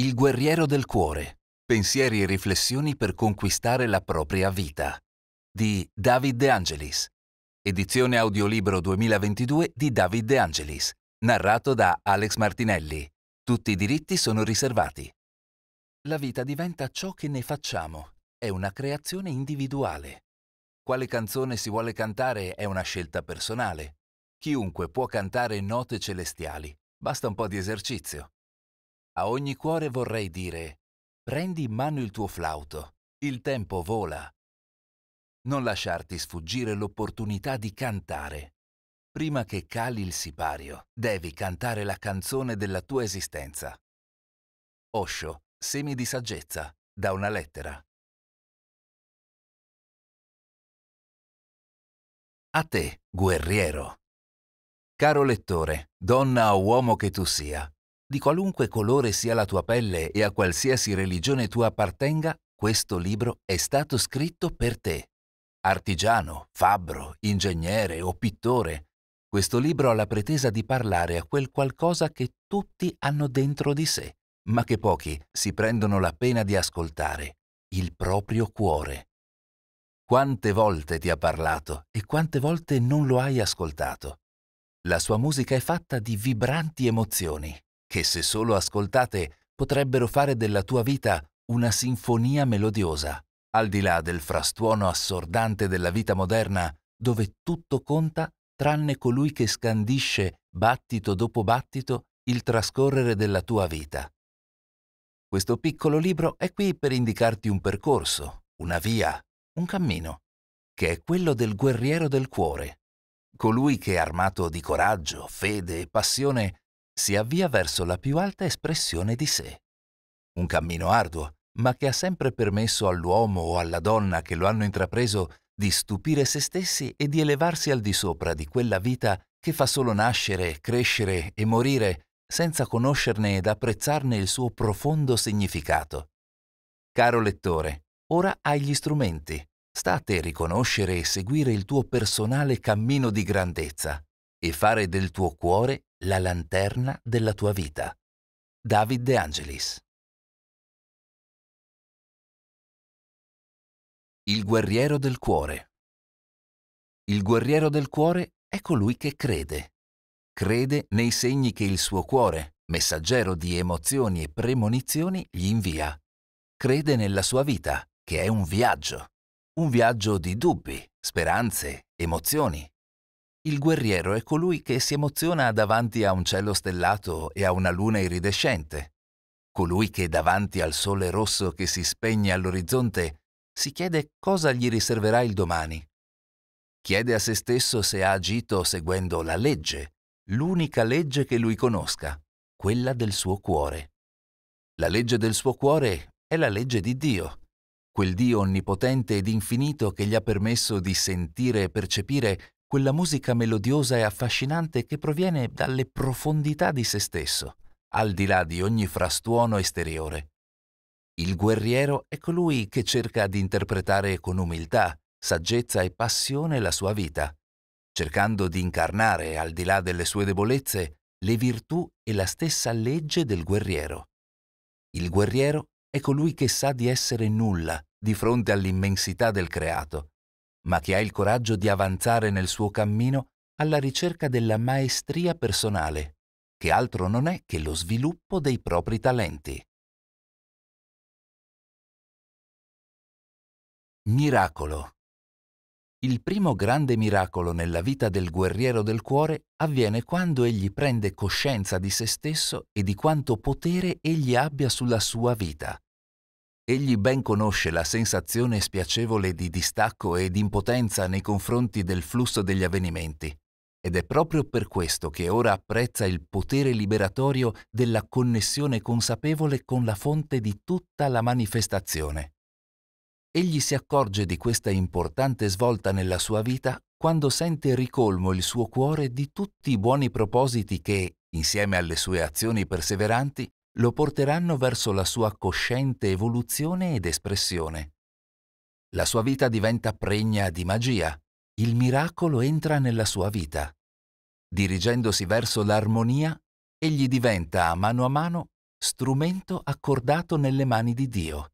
Il guerriero del cuore. Pensieri e riflessioni per conquistare la propria vita. Di David De Angelis. Edizione audiolibro 2022 di David De Angelis. Narrato da Alex Martinelli. Tutti i diritti sono riservati. La vita diventa ciò che ne facciamo. È una creazione individuale. Quale canzone si vuole cantare è una scelta personale. Chiunque può cantare note celestiali. Basta un po' di esercizio. A ogni cuore vorrei dire, prendi in mano il tuo flauto, il tempo vola. Non lasciarti sfuggire l'opportunità di cantare. Prima che cali il sipario, devi cantare la canzone della tua esistenza. Osho, semi di saggezza, da una lettera. A te, guerriero. Caro lettore, donna o uomo che tu sia, di qualunque colore sia la tua pelle e a qualsiasi religione tu appartenga, questo libro è stato scritto per te. Artigiano, fabbro, ingegnere o pittore, questo libro ha la pretesa di parlare a quel qualcosa che tutti hanno dentro di sé, ma che pochi si prendono la pena di ascoltare, il proprio cuore. Quante volte ti ha parlato e quante volte non lo hai ascoltato. La sua musica è fatta di vibranti emozioni, che se solo ascoltate potrebbero fare della tua vita una sinfonia melodiosa, al di là del frastuono assordante della vita moderna dove tutto conta tranne colui che scandisce battito dopo battito il trascorrere della tua vita. Questo piccolo libro è qui per indicarti un percorso, una via, un cammino, che è quello del guerriero del cuore, colui che armato di coraggio, fede e passione si avvia verso la più alta espressione di sé. Un cammino arduo, ma che ha sempre permesso all'uomo o alla donna che lo hanno intrapreso di stupire se stessi e di elevarsi al di sopra di quella vita che fa solo nascere, crescere e morire senza conoscerne ed apprezzarne il suo profondo significato. Caro lettore, ora hai gli strumenti. Sta a te riconoscere e seguire il tuo personale cammino di grandezza e fare del tuo cuore la lanterna della tua vita. David De Angelis. Il guerriero del cuore. Il guerriero del cuore è colui che crede. Crede nei segni che il suo cuore, messaggero di emozioni e premonizioni, gli invia. Crede nella sua vita, che è un viaggio. Un viaggio di dubbi, speranze, emozioni, il guerriero è colui che si emoziona davanti a un cielo stellato e a una luna iridescente, colui che davanti al sole rosso che si spegne all'orizzonte si chiede cosa gli riserverà il domani. Chiede a se stesso se ha agito seguendo la legge, l'unica legge che lui conosca, quella del suo cuore. La legge del suo cuore è la legge di Dio, quel Dio onnipotente ed infinito che gli ha permesso di sentire e percepire quella musica melodiosa e affascinante che proviene dalle profondità di se stesso, al di là di ogni frastuono esteriore. Il guerriero è colui che cerca di interpretare con umiltà, saggezza e passione la sua vita, cercando di incarnare, al di là delle sue debolezze, le virtù e la stessa legge del guerriero. Il guerriero è colui che sa di essere nulla di fronte all'immensità del creato ma che ha il coraggio di avanzare nel suo cammino alla ricerca della maestria personale, che altro non è che lo sviluppo dei propri talenti. Miracolo il primo grande miracolo nella vita del guerriero del cuore avviene quando egli prende coscienza di se stesso e di quanto potere egli abbia sulla sua vita, Egli ben conosce la sensazione spiacevole di distacco e di impotenza nei confronti del flusso degli avvenimenti, ed è proprio per questo che ora apprezza il potere liberatorio della connessione consapevole con la fonte di tutta la manifestazione. Egli si accorge di questa importante svolta nella sua vita quando sente ricolmo il suo cuore di tutti i buoni propositi che, insieme alle sue azioni perseveranti, lo porteranno verso la sua cosciente evoluzione ed espressione. La sua vita diventa pregna di magia, il miracolo entra nella sua vita. Dirigendosi verso l'armonia, egli diventa a mano a mano strumento accordato nelle mani di Dio.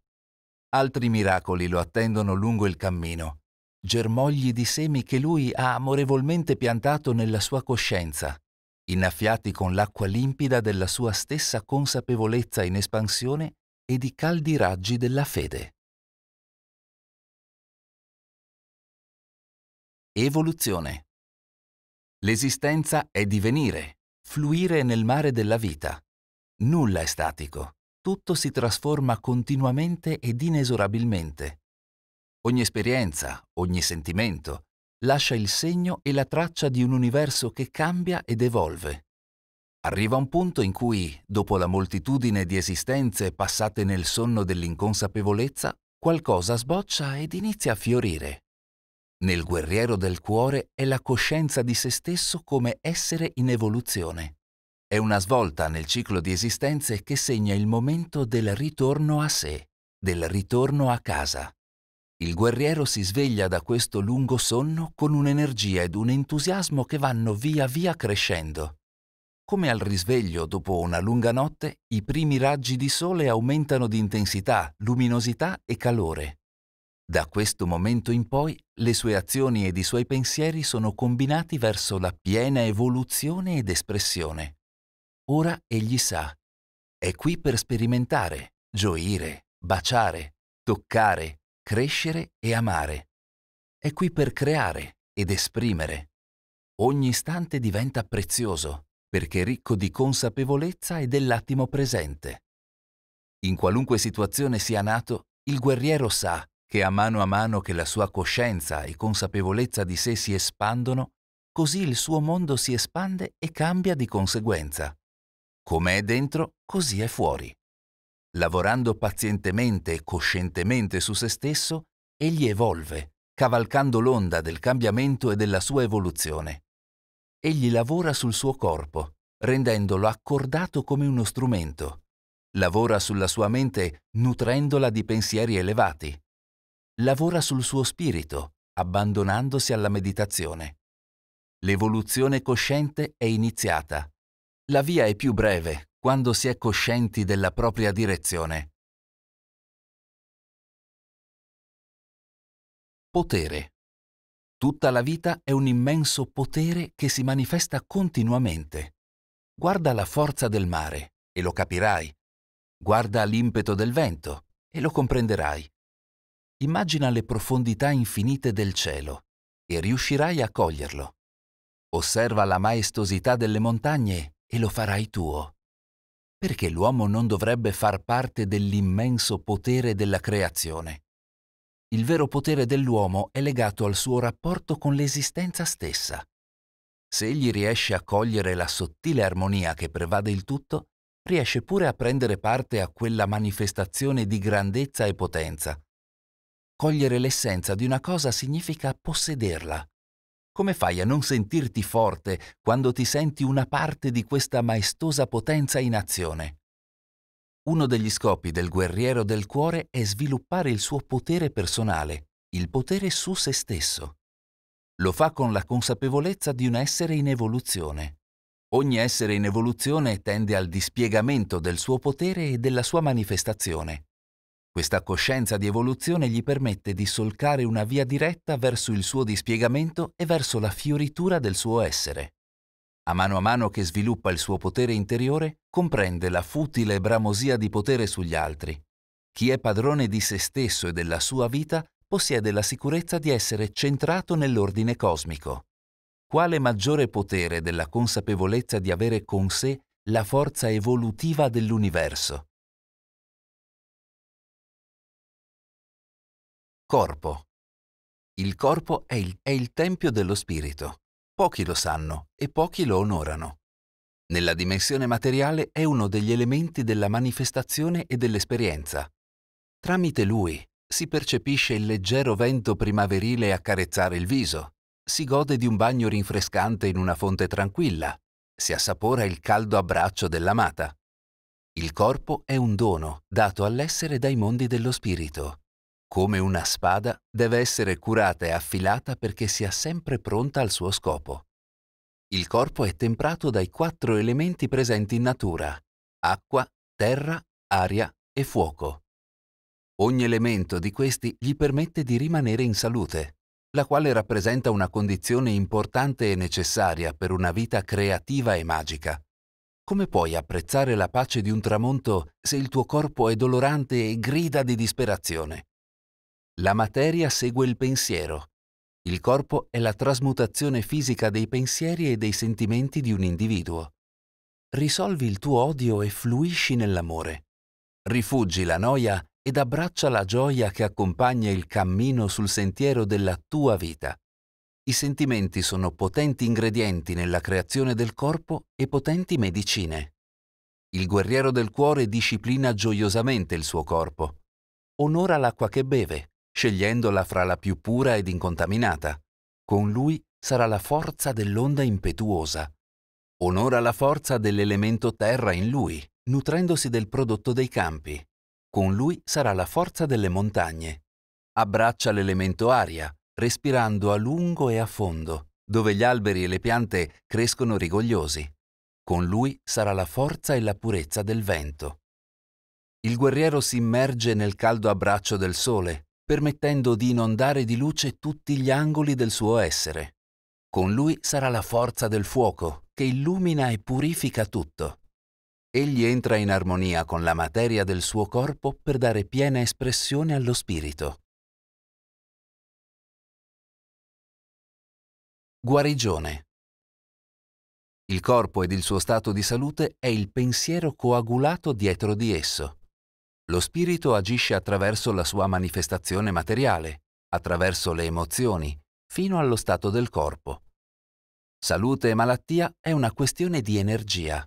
Altri miracoli lo attendono lungo il cammino, germogli di semi che lui ha amorevolmente piantato nella sua coscienza innaffiati con l'acqua limpida della sua stessa consapevolezza in espansione ed i caldi raggi della fede. Evoluzione. L'esistenza è divenire, fluire nel mare della vita. Nulla è statico, tutto si trasforma continuamente ed inesorabilmente. Ogni esperienza, ogni sentimento, lascia il segno e la traccia di un universo che cambia ed evolve. Arriva un punto in cui, dopo la moltitudine di esistenze passate nel sonno dell'inconsapevolezza, qualcosa sboccia ed inizia a fiorire. Nel guerriero del cuore è la coscienza di se stesso come essere in evoluzione. È una svolta nel ciclo di esistenze che segna il momento del ritorno a sé, del ritorno a casa. Il guerriero si sveglia da questo lungo sonno con un'energia ed un entusiasmo che vanno via via crescendo. Come al risveglio dopo una lunga notte, i primi raggi di sole aumentano di intensità, luminosità e calore. Da questo momento in poi le sue azioni ed i suoi pensieri sono combinati verso la piena evoluzione ed espressione. Ora egli sa, è qui per sperimentare, gioire, baciare, toccare, crescere e amare. È qui per creare ed esprimere. Ogni istante diventa prezioso perché ricco di consapevolezza e dell'attimo presente. In qualunque situazione sia nato, il guerriero sa che a mano a mano che la sua coscienza e consapevolezza di sé si espandono, così il suo mondo si espande e cambia di conseguenza. Come è dentro, così è fuori. Lavorando pazientemente e coscientemente su se stesso, egli evolve, cavalcando l'onda del cambiamento e della sua evoluzione. Egli lavora sul suo corpo, rendendolo accordato come uno strumento. Lavora sulla sua mente nutrendola di pensieri elevati. Lavora sul suo spirito, abbandonandosi alla meditazione. L'evoluzione cosciente è iniziata. La via è più breve, quando si è coscienti della propria direzione. Potere. Tutta la vita è un immenso potere che si manifesta continuamente. Guarda la forza del mare e lo capirai. Guarda l'impeto del vento e lo comprenderai. Immagina le profondità infinite del cielo e riuscirai a coglierlo. Osserva la maestosità delle montagne e lo farai tuo perché l'uomo non dovrebbe far parte dell'immenso potere della creazione? Il vero potere dell'uomo è legato al suo rapporto con l'esistenza stessa. Se egli riesce a cogliere la sottile armonia che prevade il tutto, riesce pure a prendere parte a quella manifestazione di grandezza e potenza. Cogliere l'essenza di una cosa significa possederla, come fai a non sentirti forte quando ti senti una parte di questa maestosa potenza in azione? Uno degli scopi del guerriero del cuore è sviluppare il suo potere personale, il potere su se stesso. Lo fa con la consapevolezza di un essere in evoluzione. Ogni essere in evoluzione tende al dispiegamento del suo potere e della sua manifestazione. Questa coscienza di evoluzione gli permette di solcare una via diretta verso il suo dispiegamento e verso la fioritura del suo essere. A mano a mano che sviluppa il suo potere interiore, comprende la futile bramosia di potere sugli altri. Chi è padrone di se stesso e della sua vita possiede la sicurezza di essere centrato nell'ordine cosmico. Quale maggiore potere della consapevolezza di avere con sé la forza evolutiva dell'universo? Corpo. Il corpo è il, è il, tempio dello spirito. Pochi lo sanno e pochi lo onorano. Nella dimensione materiale è uno degli elementi della manifestazione e dell'esperienza. Tramite lui si percepisce il leggero vento primaverile accarezzare il viso, si gode di un bagno rinfrescante in una fonte tranquilla, si assapora il caldo abbraccio dell'amata. Il corpo è un dono dato all'essere dai mondi dello spirito come una spada, deve essere curata e affilata perché sia sempre pronta al suo scopo. Il corpo è temprato dai quattro elementi presenti in natura, acqua, terra, aria e fuoco. Ogni elemento di questi gli permette di rimanere in salute, la quale rappresenta una condizione importante e necessaria per una vita creativa e magica. Come puoi apprezzare la pace di un tramonto se il tuo corpo è dolorante e grida di disperazione? La materia segue il pensiero. Il corpo è la trasmutazione fisica dei pensieri e dei sentimenti di un individuo. Risolvi il tuo odio e fluisci nell'amore. Rifuggi la noia ed abbraccia la gioia che accompagna il cammino sul sentiero della tua vita. I sentimenti sono potenti ingredienti nella creazione del corpo e potenti medicine. Il guerriero del cuore disciplina gioiosamente il suo corpo. Onora l'acqua che beve, scegliendola fra la più pura ed incontaminata. Con lui sarà la forza dell'onda impetuosa. Onora la forza dell'elemento terra in lui, nutrendosi del prodotto dei campi. Con lui sarà la forza delle montagne. Abbraccia l'elemento aria, respirando a lungo e a fondo, dove gli alberi e le piante crescono rigogliosi. Con lui sarà la forza e la purezza del vento. Il guerriero si immerge nel caldo abbraccio del sole, permettendo di inondare di luce tutti gli angoli del suo essere. Con lui sarà la forza del fuoco, che illumina e purifica tutto. Egli entra in armonia con la materia del suo corpo per dare piena espressione allo spirito. Guarigione. Il corpo ed il suo stato di salute è il pensiero coagulato dietro di esso. Lo spirito agisce attraverso la sua manifestazione materiale, attraverso le emozioni, fino allo stato del corpo. Salute e malattia è una questione di energia.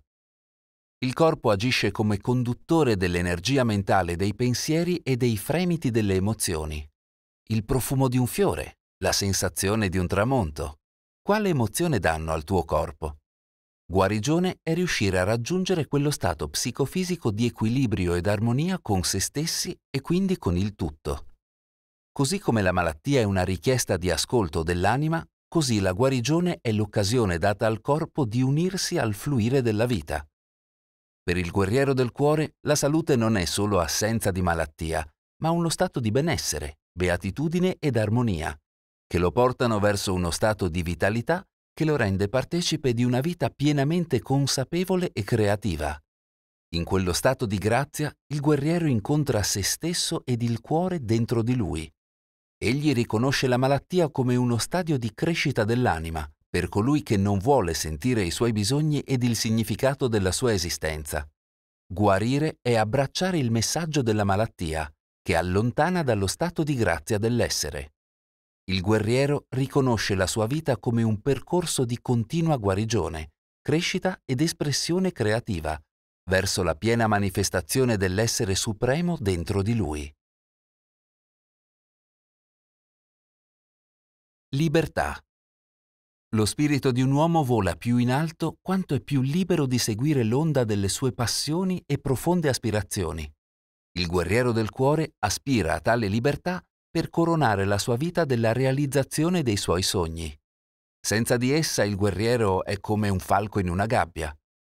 Il corpo agisce come conduttore dell'energia mentale dei pensieri e dei fremiti delle emozioni. Il profumo di un fiore, la sensazione di un tramonto. Quale emozione danno al tuo corpo? Guarigione è riuscire a raggiungere quello stato psicofisico di equilibrio ed armonia con se stessi e quindi con il tutto. Così come la malattia è una richiesta di ascolto dell'anima, così la guarigione è l'occasione data al corpo di unirsi al fluire della vita. Per il guerriero del cuore, la salute non è solo assenza di malattia, ma uno stato di benessere, beatitudine ed armonia, che lo portano verso uno stato di vitalità che lo rende partecipe di una vita pienamente consapevole e creativa. In quello stato di grazia il guerriero incontra se stesso ed il cuore dentro di lui. Egli riconosce la malattia come uno stadio di crescita dell'anima, per colui che non vuole sentire i suoi bisogni ed il significato della sua esistenza. Guarire è abbracciare il messaggio della malattia, che allontana dallo stato di grazia dell'essere il guerriero riconosce la sua vita come un percorso di continua guarigione, crescita ed espressione creativa, verso la piena manifestazione dell'essere supremo dentro di lui. Libertà. Lo spirito di un uomo vola più in alto quanto è più libero di seguire l'onda delle sue passioni e profonde aspirazioni. Il guerriero del cuore aspira a tale libertà per coronare la sua vita della realizzazione dei suoi sogni. Senza di essa il guerriero è come un falco in una gabbia.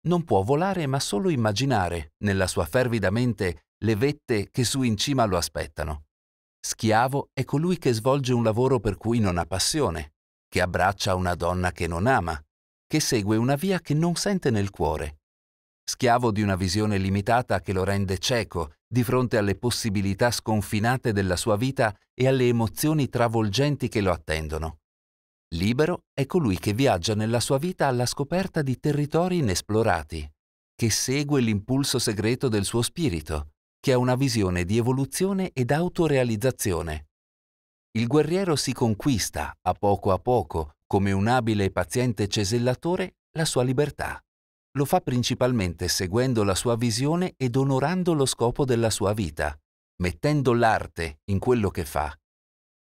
Non può volare ma solo immaginare, nella sua fervida mente, le vette che su in cima lo aspettano. Schiavo è colui che svolge un lavoro per cui non ha passione, che abbraccia una donna che non ama, che segue una via che non sente nel cuore, schiavo di una visione limitata che lo rende cieco di fronte alle possibilità sconfinate della sua vita e alle emozioni travolgenti che lo attendono. Libero è colui che viaggia nella sua vita alla scoperta di territori inesplorati, che segue l'impulso segreto del suo spirito, che ha una visione di evoluzione ed autorealizzazione. Il guerriero si conquista, a poco a poco, come un abile e paziente cesellatore, la sua libertà. Lo fa principalmente seguendo la sua visione ed onorando lo scopo della sua vita, mettendo l'arte in quello che fa.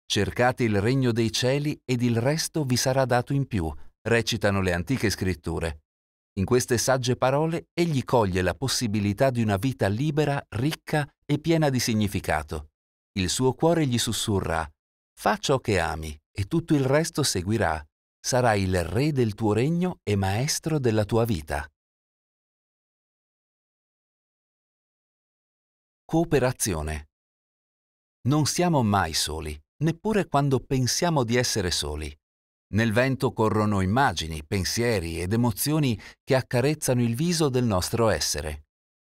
Cercate il regno dei cieli ed il resto vi sarà dato in più, recitano le antiche scritture. In queste sagge parole egli coglie la possibilità di una vita libera, ricca e piena di significato. Il suo cuore gli sussurra, fa ciò che ami e tutto il resto seguirà. Sarai il re del tuo regno e maestro della tua vita. Cooperazione. Non siamo mai soli, neppure quando pensiamo di essere soli. Nel vento corrono immagini, pensieri ed emozioni che accarezzano il viso del nostro essere.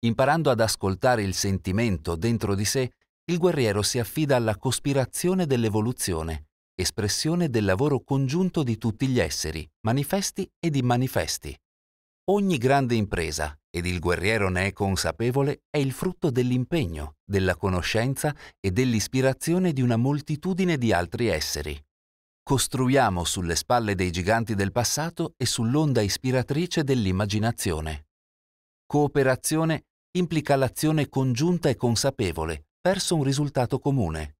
Imparando ad ascoltare il sentimento dentro di sé, il guerriero si affida alla cospirazione dell'evoluzione, espressione del lavoro congiunto di tutti gli esseri, manifesti ed immanifesti. Ogni grande impresa, ed il guerriero ne è consapevole, è il frutto dell'impegno, della conoscenza e dell'ispirazione di una moltitudine di altri esseri. Costruiamo sulle spalle dei giganti del passato e sull'onda ispiratrice dell'immaginazione. Cooperazione implica l'azione congiunta e consapevole verso un risultato comune.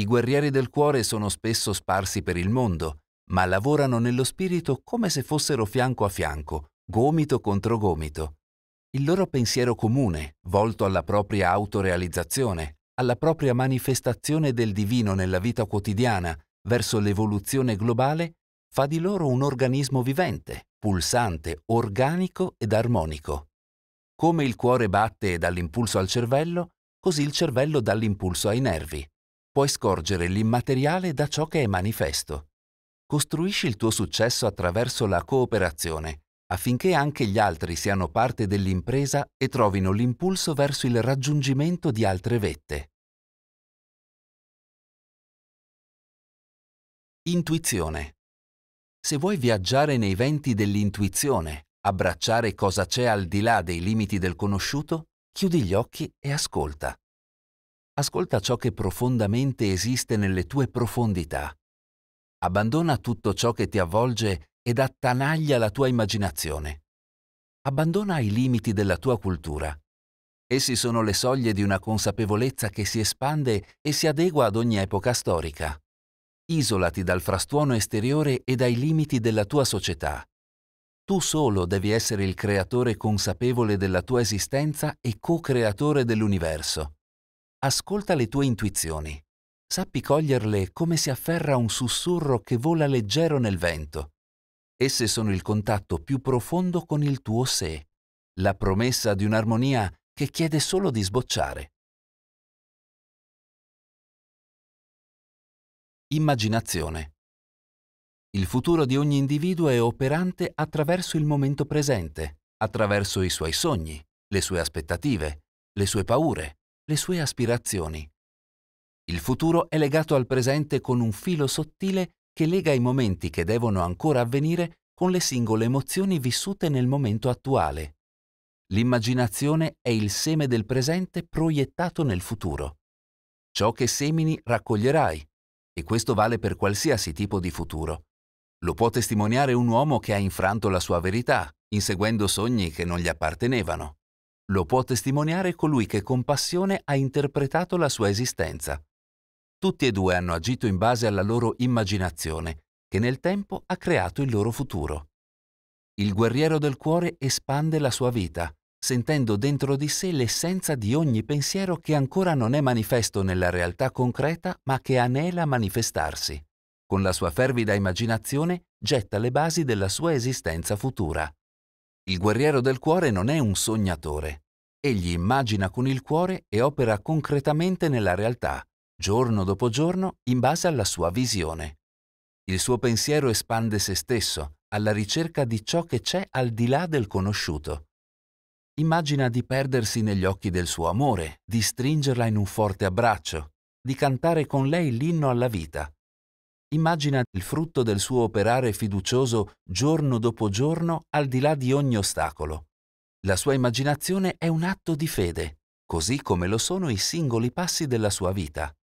I guerrieri del cuore sono spesso sparsi per il mondo, ma lavorano nello spirito come se fossero fianco a fianco, gomito contro gomito. Il loro pensiero comune, volto alla propria autorealizzazione, alla propria manifestazione del divino nella vita quotidiana, verso l'evoluzione globale, fa di loro un organismo vivente, pulsante, organico ed armonico. Come il cuore batte dall'impulso al cervello, così il cervello dà l'impulso ai nervi. Puoi scorgere l'immateriale da ciò che è manifesto. Costruisci il tuo successo attraverso la cooperazione, affinché anche gli altri siano parte dell'impresa e trovino l'impulso verso il raggiungimento di altre vette. Intuizione. Se vuoi viaggiare nei venti dell'intuizione, abbracciare cosa c'è al di là dei limiti del conosciuto, chiudi gli occhi e ascolta. Ascolta ciò che profondamente esiste nelle tue profondità. Abbandona tutto ciò che ti avvolge ed attanaglia la tua immaginazione. Abbandona i limiti della tua cultura. Essi sono le soglie di una consapevolezza che si espande e si adegua ad ogni epoca storica. Isolati dal frastuono esteriore e dai limiti della tua società. Tu solo devi essere il creatore consapevole della tua esistenza e co-creatore dell'universo. Ascolta le tue intuizioni. Sappi coglierle come si afferra un sussurro che vola leggero nel vento. Esse sono il contatto più profondo con il tuo sé, la promessa di un'armonia che chiede solo di sbocciare. Immaginazione. Il futuro di ogni individuo è operante attraverso il momento presente, attraverso i suoi sogni, le sue aspettative, le sue paure, le sue aspirazioni. Il futuro è legato al presente con un filo sottile che lega i momenti che devono ancora avvenire con le singole emozioni vissute nel momento attuale. L'immaginazione è il seme del presente proiettato nel futuro. Ciò che semini raccoglierai, e questo vale per qualsiasi tipo di futuro. Lo può testimoniare un uomo che ha infranto la sua verità, inseguendo sogni che non gli appartenevano. Lo può testimoniare colui che con passione ha interpretato la sua esistenza, tutti e due hanno agito in base alla loro immaginazione, che nel tempo ha creato il loro futuro. Il guerriero del cuore espande la sua vita, sentendo dentro di sé l'essenza di ogni pensiero che ancora non è manifesto nella realtà concreta, ma che anela manifestarsi. Con la sua fervida immaginazione getta le basi della sua esistenza futura. Il guerriero del cuore non è un sognatore. Egli immagina con il cuore e opera concretamente nella realtà, giorno dopo giorno, in base alla sua visione. Il suo pensiero espande se stesso, alla ricerca di ciò che c'è al di là del conosciuto. Immagina di perdersi negli occhi del suo amore, di stringerla in un forte abbraccio, di cantare con lei l'inno alla vita. Immagina il frutto del suo operare fiducioso giorno dopo giorno al di là di ogni ostacolo. La sua immaginazione è un atto di fede, così come lo sono i singoli passi della sua vita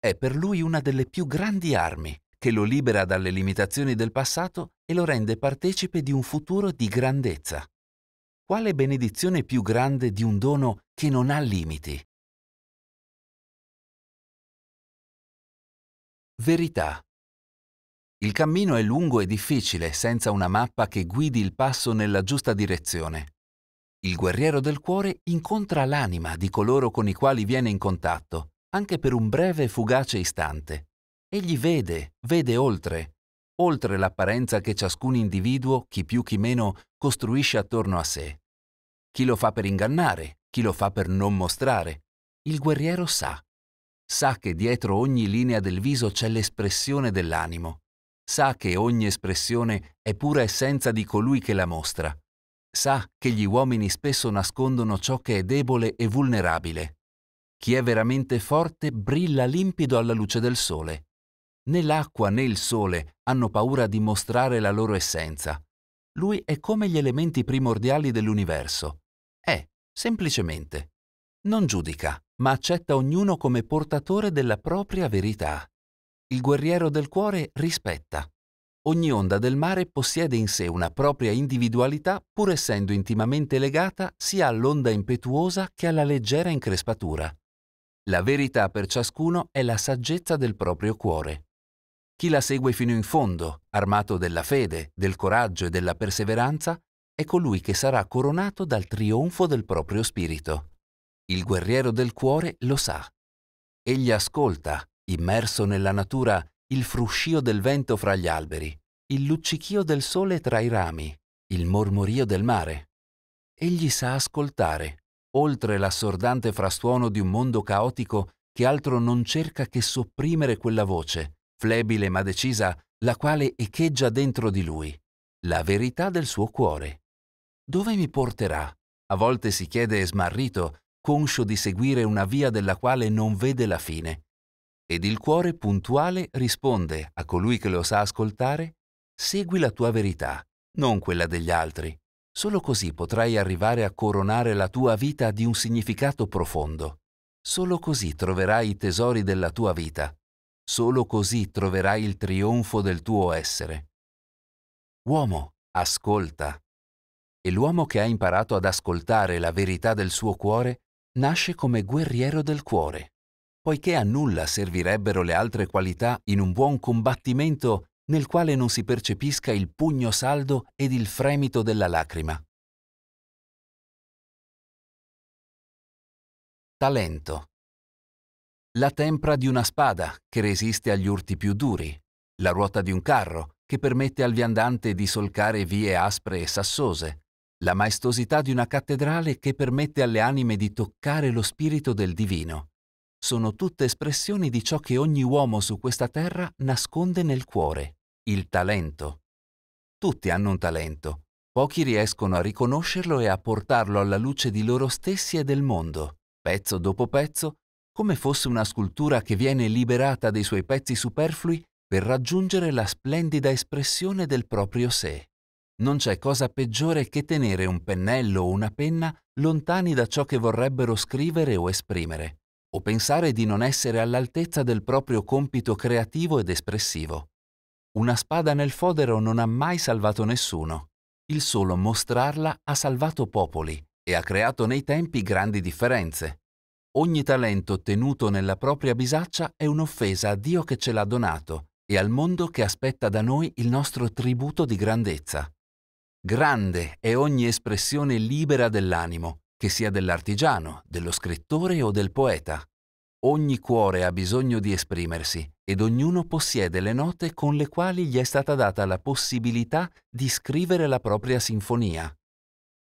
è per lui una delle più grandi armi che lo libera dalle limitazioni del passato e lo rende partecipe di un futuro di grandezza. Quale benedizione più grande di un dono che non ha limiti? Verità. Il cammino è lungo e difficile senza una mappa che guidi il passo nella giusta direzione. Il guerriero del cuore incontra l'anima di coloro con i quali viene in contatto anche per un breve e fugace istante. Egli vede, vede oltre, oltre l'apparenza che ciascun individuo, chi più chi meno, costruisce attorno a sé. Chi lo fa per ingannare, chi lo fa per non mostrare. Il guerriero sa. Sa che dietro ogni linea del viso c'è l'espressione dell'animo. Sa che ogni espressione è pura essenza di colui che la mostra. Sa che gli uomini spesso nascondono ciò che è debole e vulnerabile, chi è veramente forte brilla limpido alla luce del sole. Né l'acqua né il sole hanno paura di mostrare la loro essenza. Lui è come gli elementi primordiali dell'universo. È, semplicemente. Non giudica, ma accetta ognuno come portatore della propria verità. Il guerriero del cuore rispetta. Ogni onda del mare possiede in sé una propria individualità pur essendo intimamente legata sia all'onda impetuosa che alla leggera increspatura. La verità per ciascuno è la saggezza del proprio cuore. Chi la segue fino in fondo, armato della fede, del coraggio e della perseveranza, è colui che sarà coronato dal trionfo del proprio spirito. Il guerriero del cuore lo sa. Egli ascolta, immerso nella natura, il fruscio del vento fra gli alberi, il luccichio del sole tra i rami, il mormorio del mare. Egli sa ascoltare, oltre l'assordante frastuono di un mondo caotico che altro non cerca che sopprimere quella voce, flebile ma decisa, la quale echeggia dentro di lui, la verità del suo cuore. Dove mi porterà? A volte si chiede smarrito, conscio di seguire una via della quale non vede la fine. Ed il cuore puntuale risponde a colui che lo sa ascoltare, segui la tua verità, non quella degli altri. Solo così potrai arrivare a coronare la tua vita di un significato profondo. Solo così troverai i tesori della tua vita. Solo così troverai il trionfo del tuo essere. Uomo, ascolta. E l'uomo che ha imparato ad ascoltare la verità del suo cuore nasce come guerriero del cuore. Poiché a nulla servirebbero le altre qualità in un buon combattimento nel quale non si percepisca il pugno saldo ed il fremito della lacrima. Talento. La tempra di una spada che resiste agli urti più duri, la ruota di un carro che permette al viandante di solcare vie aspre e sassose, la maestosità di una cattedrale che permette alle anime di toccare lo spirito del divino. Sono tutte espressioni di ciò che ogni uomo su questa terra nasconde nel cuore il talento. Tutti hanno un talento, pochi riescono a riconoscerlo e a portarlo alla luce di loro stessi e del mondo, pezzo dopo pezzo, come fosse una scultura che viene liberata dei suoi pezzi superflui per raggiungere la splendida espressione del proprio sé. Non c'è cosa peggiore che tenere un pennello o una penna lontani da ciò che vorrebbero scrivere o esprimere, o pensare di non essere all'altezza del proprio compito creativo ed espressivo. Una spada nel fodero non ha mai salvato nessuno. Il solo mostrarla ha salvato popoli e ha creato nei tempi grandi differenze. Ogni talento tenuto nella propria bisaccia è un'offesa a Dio che ce l'ha donato e al mondo che aspetta da noi il nostro tributo di grandezza. Grande è ogni espressione libera dell'animo, che sia dell'artigiano, dello scrittore o del poeta. Ogni cuore ha bisogno di esprimersi ed ognuno possiede le note con le quali gli è stata data la possibilità di scrivere la propria sinfonia.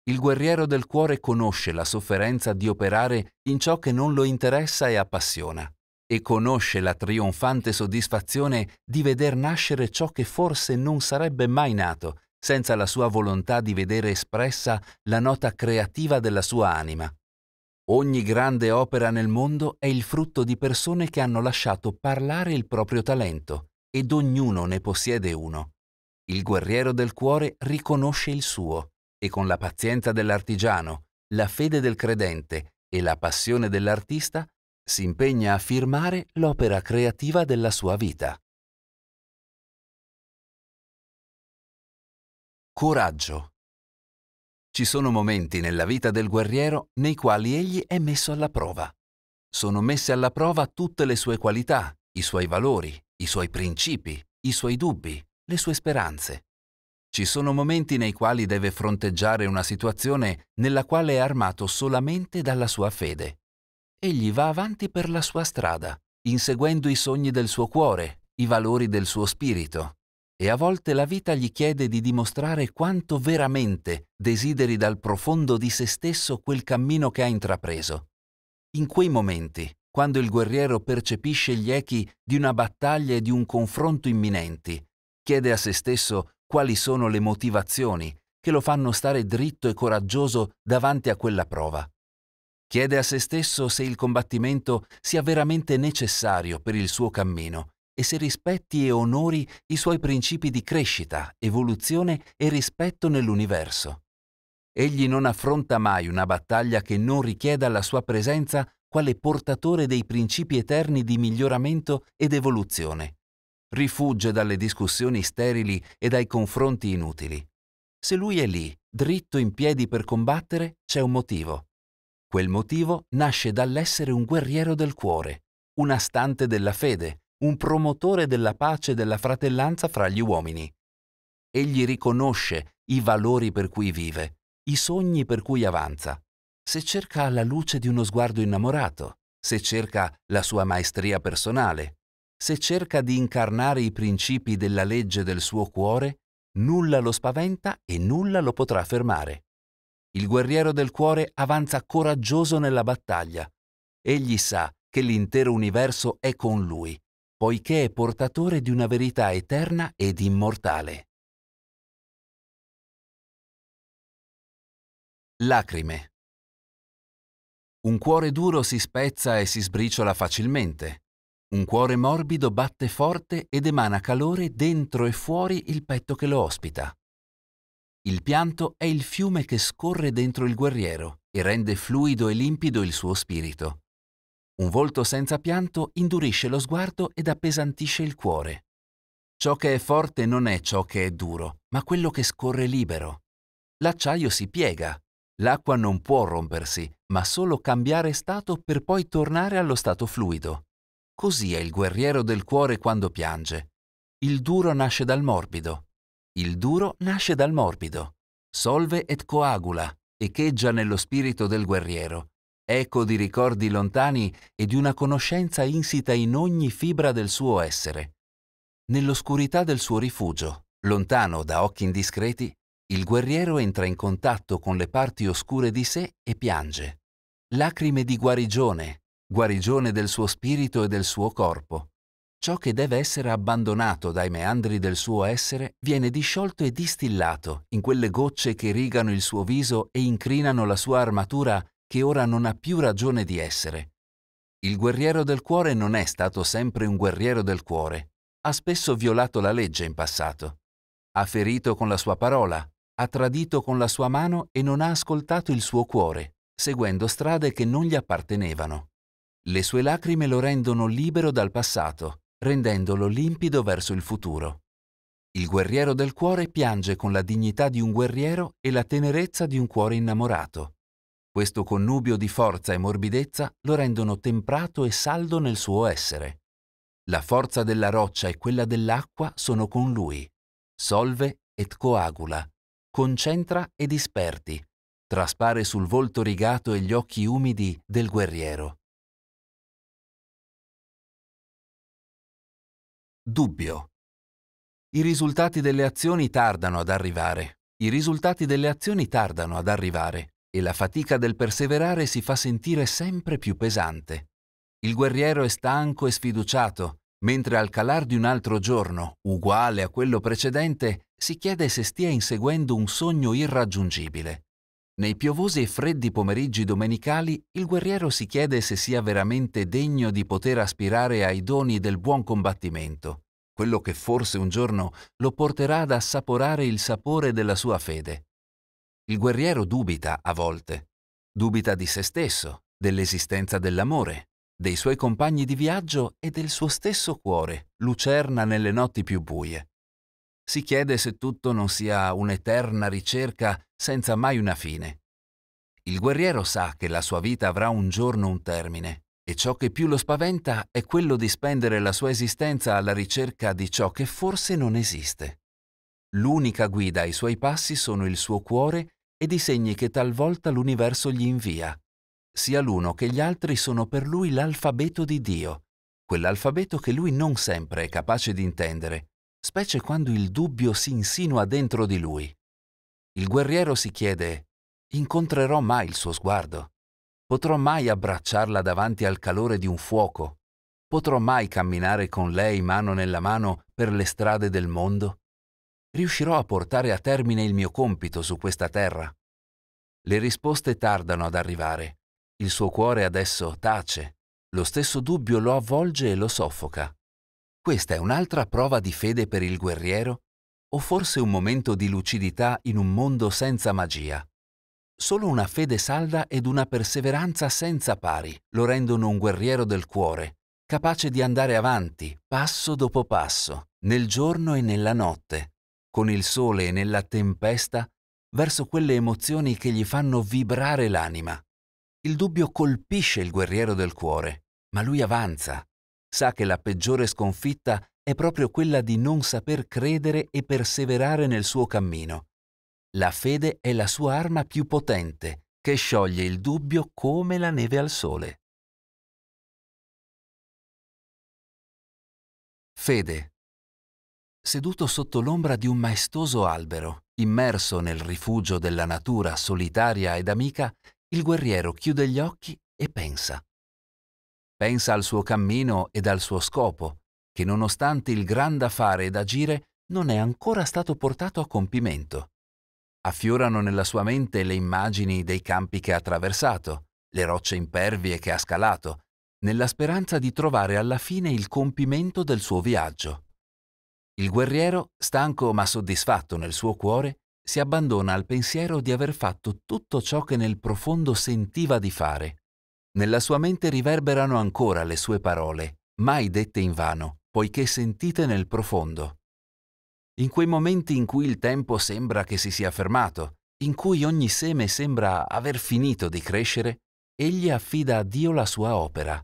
Il guerriero del cuore conosce la sofferenza di operare in ciò che non lo interessa e appassiona, e conosce la trionfante soddisfazione di veder nascere ciò che forse non sarebbe mai nato senza la sua volontà di vedere espressa la nota creativa della sua anima. Ogni grande opera nel mondo è il frutto di persone che hanno lasciato parlare il proprio talento ed ognuno ne possiede uno. Il guerriero del cuore riconosce il suo e con la pazienza dell'artigiano, la fede del credente e la passione dell'artista si impegna a firmare l'opera creativa della sua vita. Coraggio ci sono momenti nella vita del guerriero nei quali egli è messo alla prova. Sono messe alla prova tutte le sue qualità, i suoi valori, i suoi principi, i suoi dubbi, le sue speranze. Ci sono momenti nei quali deve fronteggiare una situazione nella quale è armato solamente dalla sua fede. Egli va avanti per la sua strada, inseguendo i sogni del suo cuore, i valori del suo spirito, e a volte la vita gli chiede di dimostrare quanto veramente desideri dal profondo di se stesso quel cammino che ha intrapreso. In quei momenti, quando il guerriero percepisce gli echi di una battaglia e di un confronto imminenti, chiede a se stesso quali sono le motivazioni che lo fanno stare dritto e coraggioso davanti a quella prova. Chiede a se stesso se il combattimento sia veramente necessario per il suo cammino e se rispetti e onori i suoi principi di crescita, evoluzione e rispetto nell'universo. Egli non affronta mai una battaglia che non richieda la sua presenza quale portatore dei principi eterni di miglioramento ed evoluzione. Rifugge dalle discussioni sterili e dai confronti inutili. Se lui è lì, dritto in piedi per combattere, c'è un motivo. Quel motivo nasce dall'essere un guerriero del cuore, una stante della fede, un promotore della pace e della fratellanza fra gli uomini. Egli riconosce i valori per cui vive, i sogni per cui avanza. Se cerca la luce di uno sguardo innamorato, se cerca la sua maestria personale, se cerca di incarnare i principi della legge del suo cuore, nulla lo spaventa e nulla lo potrà fermare. Il guerriero del cuore avanza coraggioso nella battaglia. Egli sa che l'intero universo è con lui poiché è portatore di una verità eterna ed immortale. Lacrime. Un cuore duro si spezza e si sbriciola facilmente. Un cuore morbido batte forte ed emana calore dentro e fuori il petto che lo ospita. Il pianto è il fiume che scorre dentro il guerriero e rende fluido e limpido il suo spirito. Un volto senza pianto indurisce lo sguardo ed appesantisce il cuore. Ciò che è forte non è ciò che è duro, ma quello che scorre libero. L'acciaio si piega, l'acqua non può rompersi, ma solo cambiare stato per poi tornare allo stato fluido. Così è il guerriero del cuore quando piange. Il duro nasce dal morbido. Il duro nasce dal morbido. Solve et coagula, echeggia nello spirito del guerriero, eco di ricordi lontani e di una conoscenza insita in ogni fibra del suo essere. Nell'oscurità del suo rifugio, lontano da occhi indiscreti, il guerriero entra in contatto con le parti oscure di sé e piange. Lacrime di guarigione, guarigione del suo spirito e del suo corpo. Ciò che deve essere abbandonato dai meandri del suo essere viene disciolto e distillato in quelle gocce che rigano il suo viso e incrinano la sua armatura che ora non ha più ragione di essere. Il guerriero del cuore non è stato sempre un guerriero del cuore, ha spesso violato la legge in passato, ha ferito con la sua parola, ha tradito con la sua mano e non ha ascoltato il suo cuore, seguendo strade che non gli appartenevano. Le sue lacrime lo rendono libero dal passato, rendendolo limpido verso il futuro. Il guerriero del cuore piange con la dignità di un guerriero e la tenerezza di un cuore innamorato. Questo connubio di forza e morbidezza lo rendono temprato e saldo nel suo essere. La forza della roccia e quella dell'acqua sono con lui. Solve et coagula, concentra e disperti, traspare sul volto rigato e gli occhi umidi del guerriero. Dubbio. I risultati delle azioni tardano ad arrivare. I risultati delle azioni tardano ad arrivare e la fatica del perseverare si fa sentire sempre più pesante. Il guerriero è stanco e sfiduciato, mentre al calar di un altro giorno, uguale a quello precedente, si chiede se stia inseguendo un sogno irraggiungibile. Nei piovosi e freddi pomeriggi domenicali, il guerriero si chiede se sia veramente degno di poter aspirare ai doni del buon combattimento, quello che forse un giorno lo porterà ad assaporare il sapore della sua fede. Il guerriero dubita a volte, dubita di se stesso, dell'esistenza dell'amore, dei suoi compagni di viaggio e del suo stesso cuore, lucerna nelle notti più buie. Si chiede se tutto non sia un'eterna ricerca senza mai una fine. Il guerriero sa che la sua vita avrà un giorno un termine, e ciò che più lo spaventa è quello di spendere la sua esistenza alla ricerca di ciò che forse non esiste. L'unica guida ai suoi passi sono il suo cuore ed i segni che talvolta l'universo gli invia. Sia l'uno che gli altri sono per lui l'alfabeto di Dio, quell'alfabeto che lui non sempre è capace di intendere, specie quando il dubbio si insinua dentro di lui. Il guerriero si chiede, incontrerò mai il suo sguardo? Potrò mai abbracciarla davanti al calore di un fuoco? Potrò mai camminare con lei mano nella mano per le strade del mondo? Riuscirò a portare a termine il mio compito su questa terra? Le risposte tardano ad arrivare. Il suo cuore adesso tace. Lo stesso dubbio lo avvolge e lo soffoca. Questa è un'altra prova di fede per il guerriero? O forse un momento di lucidità in un mondo senza magia? Solo una fede salda ed una perseveranza senza pari lo rendono un guerriero del cuore, capace di andare avanti, passo dopo passo, nel giorno e nella notte, con il sole e nella tempesta, verso quelle emozioni che gli fanno vibrare l'anima. Il dubbio colpisce il guerriero del cuore, ma lui avanza. Sa che la peggiore sconfitta è proprio quella di non saper credere e perseverare nel suo cammino. La fede è la sua arma più potente, che scioglie il dubbio come la neve al sole. Fede seduto sotto l'ombra di un maestoso albero, immerso nel rifugio della natura solitaria ed amica, il guerriero chiude gli occhi e pensa. Pensa al suo cammino ed al suo scopo, che nonostante il gran da fare ed agire, non è ancora stato portato a compimento. Affiorano nella sua mente le immagini dei campi che ha attraversato, le rocce impervie che ha scalato, nella speranza di trovare alla fine il compimento del suo viaggio. Il guerriero, stanco ma soddisfatto nel suo cuore, si abbandona al pensiero di aver fatto tutto ciò che nel profondo sentiva di fare. Nella sua mente riverberano ancora le sue parole, mai dette in vano, poiché sentite nel profondo. In quei momenti in cui il tempo sembra che si sia fermato, in cui ogni seme sembra aver finito di crescere, egli affida a Dio la sua opera.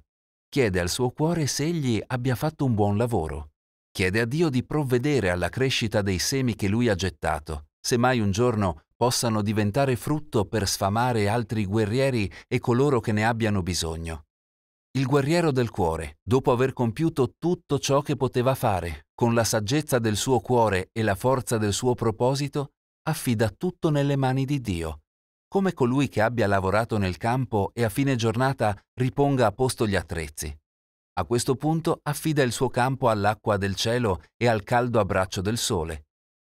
Chiede al suo cuore se egli abbia fatto un buon lavoro chiede a Dio di provvedere alla crescita dei semi che lui ha gettato, se mai un giorno possano diventare frutto per sfamare altri guerrieri e coloro che ne abbiano bisogno. Il guerriero del cuore, dopo aver compiuto tutto ciò che poteva fare, con la saggezza del suo cuore e la forza del suo proposito, affida tutto nelle mani di Dio, come colui che abbia lavorato nel campo e a fine giornata riponga a posto gli attrezzi. A questo punto affida il suo campo all'acqua del cielo e al caldo abbraccio del sole.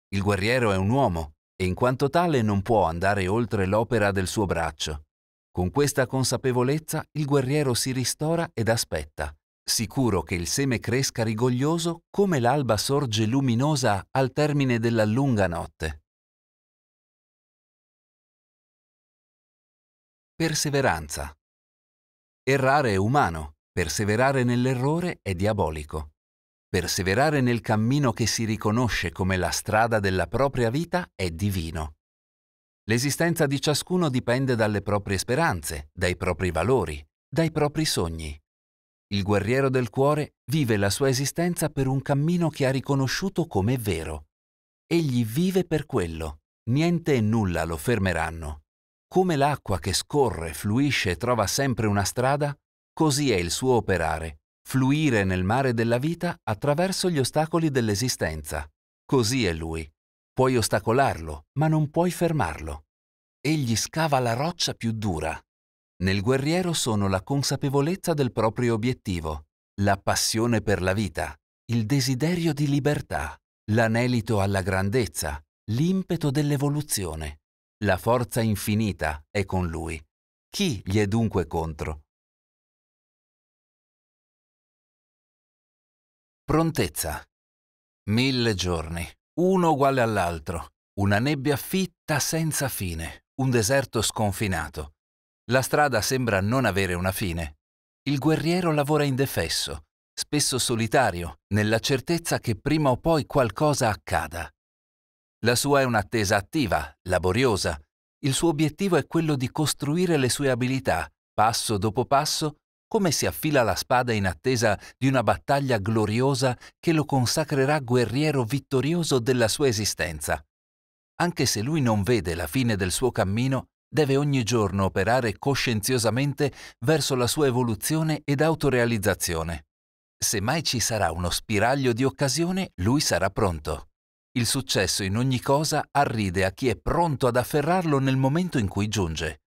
Il guerriero è un uomo e in quanto tale non può andare oltre l'opera del suo braccio. Con questa consapevolezza il guerriero si ristora ed aspetta, sicuro che il seme cresca rigoglioso come l'alba sorge luminosa al termine della lunga notte. Perseveranza. Errare è umano, Perseverare nell'errore è diabolico. Perseverare nel cammino che si riconosce come la strada della propria vita è divino. L'esistenza di ciascuno dipende dalle proprie speranze, dai propri valori, dai propri sogni. Il guerriero del cuore vive la sua esistenza per un cammino che ha riconosciuto come vero. Egli vive per quello. Niente e nulla lo fermeranno. Come l'acqua che scorre, fluisce e trova sempre una strada, Così è il suo operare, fluire nel mare della vita attraverso gli ostacoli dell'esistenza. Così è lui. Puoi ostacolarlo, ma non puoi fermarlo. Egli scava la roccia più dura. Nel guerriero sono la consapevolezza del proprio obiettivo, la passione per la vita, il desiderio di libertà, l'anelito alla grandezza, l'impeto dell'evoluzione. La forza infinita è con lui. Chi gli è dunque contro? Prontezza. Mille giorni, uno uguale all'altro, una nebbia fitta senza fine, un deserto sconfinato. La strada sembra non avere una fine. Il guerriero lavora indefesso, spesso solitario, nella certezza che prima o poi qualcosa accada. La sua è un'attesa attiva, laboriosa. Il suo obiettivo è quello di costruire le sue abilità, passo dopo passo, come si affila la spada in attesa di una battaglia gloriosa che lo consacrerà guerriero vittorioso della sua esistenza. Anche se lui non vede la fine del suo cammino, deve ogni giorno operare coscienziosamente verso la sua evoluzione ed autorealizzazione. Se mai ci sarà uno spiraglio di occasione, lui sarà pronto. Il successo in ogni cosa arride a chi è pronto ad afferrarlo nel momento in cui giunge.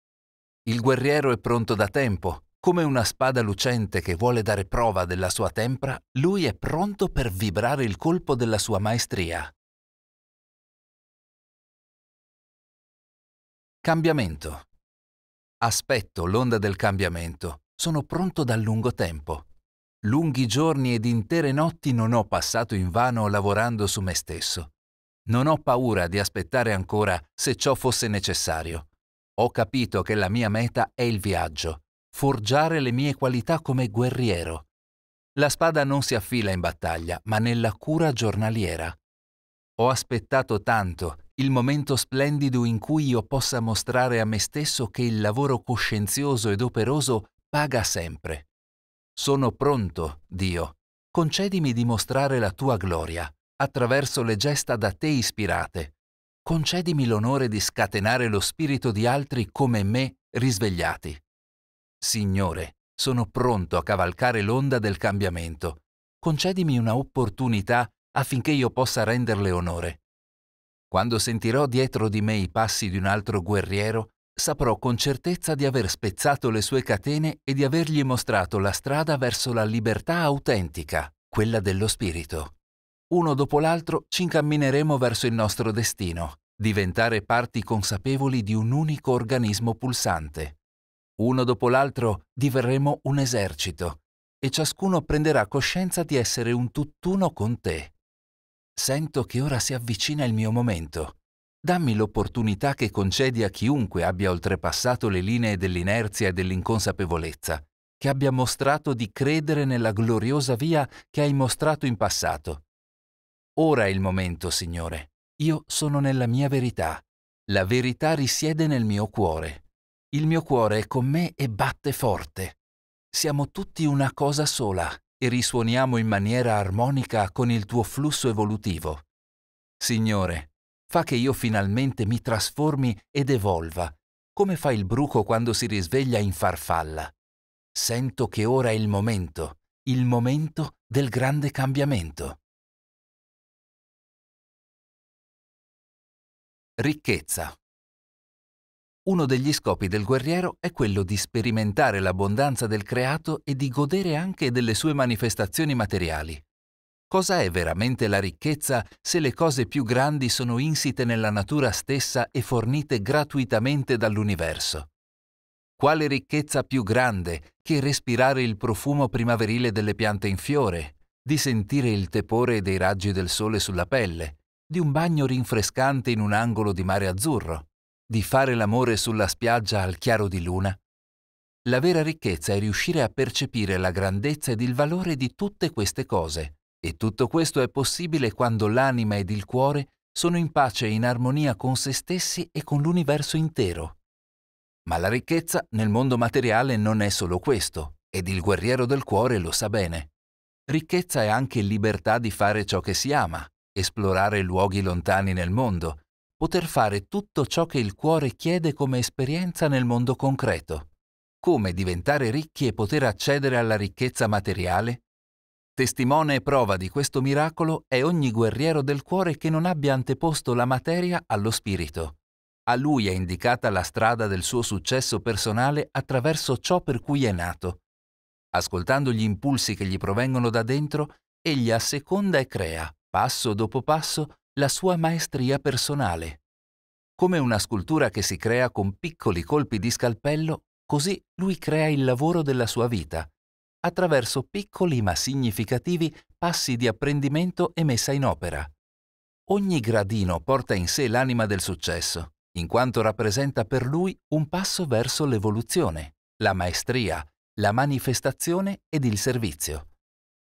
Il guerriero è pronto da tempo, come una spada lucente che vuole dare prova della sua tempra, lui è pronto per vibrare il colpo della sua maestria. Cambiamento. Aspetto l'onda del cambiamento. Sono pronto da lungo tempo. Lunghi giorni ed intere notti non ho passato in vano lavorando su me stesso. Non ho paura di aspettare ancora se ciò fosse necessario. Ho capito che la mia meta è il viaggio forgiare le mie qualità come guerriero. La spada non si affila in battaglia, ma nella cura giornaliera. Ho aspettato tanto il momento splendido in cui io possa mostrare a me stesso che il lavoro coscienzioso ed operoso paga sempre. Sono pronto, Dio. Concedimi di mostrare la tua gloria attraverso le gesta da te ispirate. Concedimi l'onore di scatenare lo spirito di altri come me risvegliati. Signore, sono pronto a cavalcare l'onda del cambiamento. Concedimi una opportunità affinché io possa renderle onore. Quando sentirò dietro di me i passi di un altro guerriero, saprò con certezza di aver spezzato le sue catene e di avergli mostrato la strada verso la libertà autentica, quella dello spirito. Uno dopo l'altro ci incammineremo verso il nostro destino, diventare parti consapevoli di un unico organismo pulsante, uno dopo l'altro diverremo un esercito e ciascuno prenderà coscienza di essere un tutt'uno con te. Sento che ora si avvicina il mio momento. Dammi l'opportunità che concedi a chiunque abbia oltrepassato le linee dell'inerzia e dell'inconsapevolezza, che abbia mostrato di credere nella gloriosa via che hai mostrato in passato. Ora è il momento, Signore. Io sono nella mia verità. La verità risiede nel mio cuore. Il mio cuore è con me e batte forte. Siamo tutti una cosa sola e risuoniamo in maniera armonica con il tuo flusso evolutivo. Signore, fa che io finalmente mi trasformi ed evolva, come fa il bruco quando si risveglia in farfalla. Sento che ora è il momento, il momento del grande cambiamento. Ricchezza uno degli scopi del guerriero è quello di sperimentare l'abbondanza del creato e di godere anche delle sue manifestazioni materiali. Cosa è veramente la ricchezza se le cose più grandi sono insite nella natura stessa e fornite gratuitamente dall'universo? Quale ricchezza più grande che respirare il profumo primaverile delle piante in fiore, di sentire il tepore dei raggi del sole sulla pelle, di un bagno rinfrescante in un angolo di mare azzurro? di fare l'amore sulla spiaggia al chiaro di luna, la vera ricchezza è riuscire a percepire la grandezza ed il valore di tutte queste cose, e tutto questo è possibile quando l'anima ed il cuore sono in pace e in armonia con se stessi e con l'universo intero. Ma la ricchezza nel mondo materiale non è solo questo, ed il guerriero del cuore lo sa bene. Ricchezza è anche libertà di fare ciò che si ama, esplorare luoghi lontani nel mondo, poter fare tutto ciò che il cuore chiede come esperienza nel mondo concreto. Come diventare ricchi e poter accedere alla ricchezza materiale? Testimone e prova di questo miracolo è ogni guerriero del cuore che non abbia anteposto la materia allo spirito. A lui è indicata la strada del suo successo personale attraverso ciò per cui è nato. Ascoltando gli impulsi che gli provengono da dentro, egli asseconda e crea, passo dopo passo, la sua maestria personale. Come una scultura che si crea con piccoli colpi di scalpello, così lui crea il lavoro della sua vita, attraverso piccoli ma significativi passi di apprendimento e messa in opera. Ogni gradino porta in sé l'anima del successo, in quanto rappresenta per lui un passo verso l'evoluzione, la maestria, la manifestazione ed il servizio.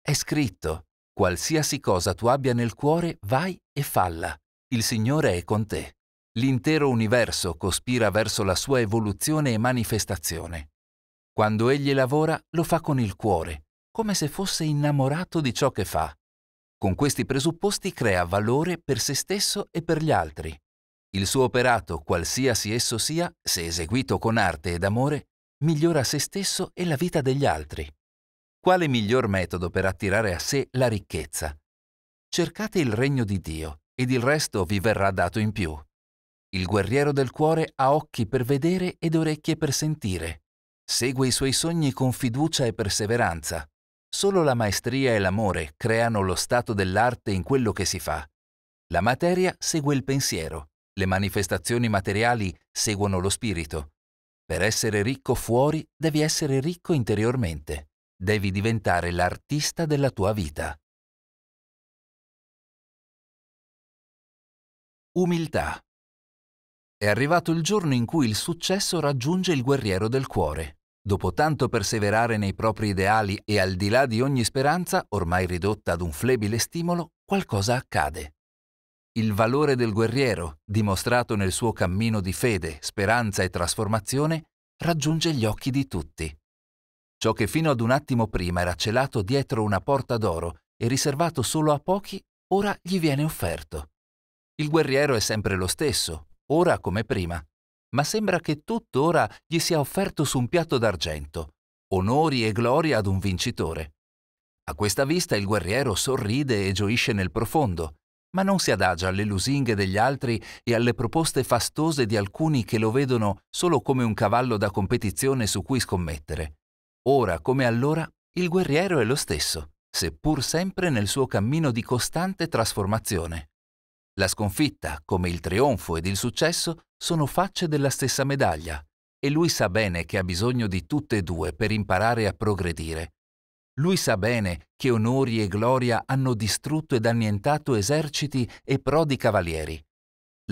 È scritto, Qualsiasi cosa tu abbia nel cuore, vai e falla. Il Signore è con te. L'intero universo cospira verso la sua evoluzione e manifestazione. Quando egli lavora, lo fa con il cuore, come se fosse innamorato di ciò che fa. Con questi presupposti crea valore per se stesso e per gli altri. Il suo operato, qualsiasi esso sia, se eseguito con arte ed amore, migliora se stesso e la vita degli altri. Quale miglior metodo per attirare a sé la ricchezza? Cercate il regno di Dio ed il resto vi verrà dato in più. Il guerriero del cuore ha occhi per vedere ed orecchie per sentire. Segue i suoi sogni con fiducia e perseveranza. Solo la maestria e l'amore creano lo stato dell'arte in quello che si fa. La materia segue il pensiero, le manifestazioni materiali seguono lo spirito. Per essere ricco fuori devi essere ricco interiormente devi diventare l'artista della tua vita. Umiltà. È arrivato il giorno in cui il successo raggiunge il guerriero del cuore. Dopo tanto perseverare nei propri ideali e al di là di ogni speranza, ormai ridotta ad un flebile stimolo, qualcosa accade. Il valore del guerriero, dimostrato nel suo cammino di fede, speranza e trasformazione, raggiunge gli occhi di tutti ciò che fino ad un attimo prima era celato dietro una porta d'oro e riservato solo a pochi, ora gli viene offerto. Il guerriero è sempre lo stesso, ora come prima, ma sembra che tutto ora gli sia offerto su un piatto d'argento, onori e gloria ad un vincitore. A questa vista il guerriero sorride e gioisce nel profondo, ma non si adagia alle lusinghe degli altri e alle proposte fastose di alcuni che lo vedono solo come un cavallo da competizione su cui scommettere. Ora come allora, il guerriero è lo stesso, seppur sempre nel suo cammino di costante trasformazione. La sconfitta, come il trionfo ed il successo, sono facce della stessa medaglia, e lui sa bene che ha bisogno di tutte e due per imparare a progredire. Lui sa bene che onori e gloria hanno distrutto ed annientato eserciti e prodi cavalieri.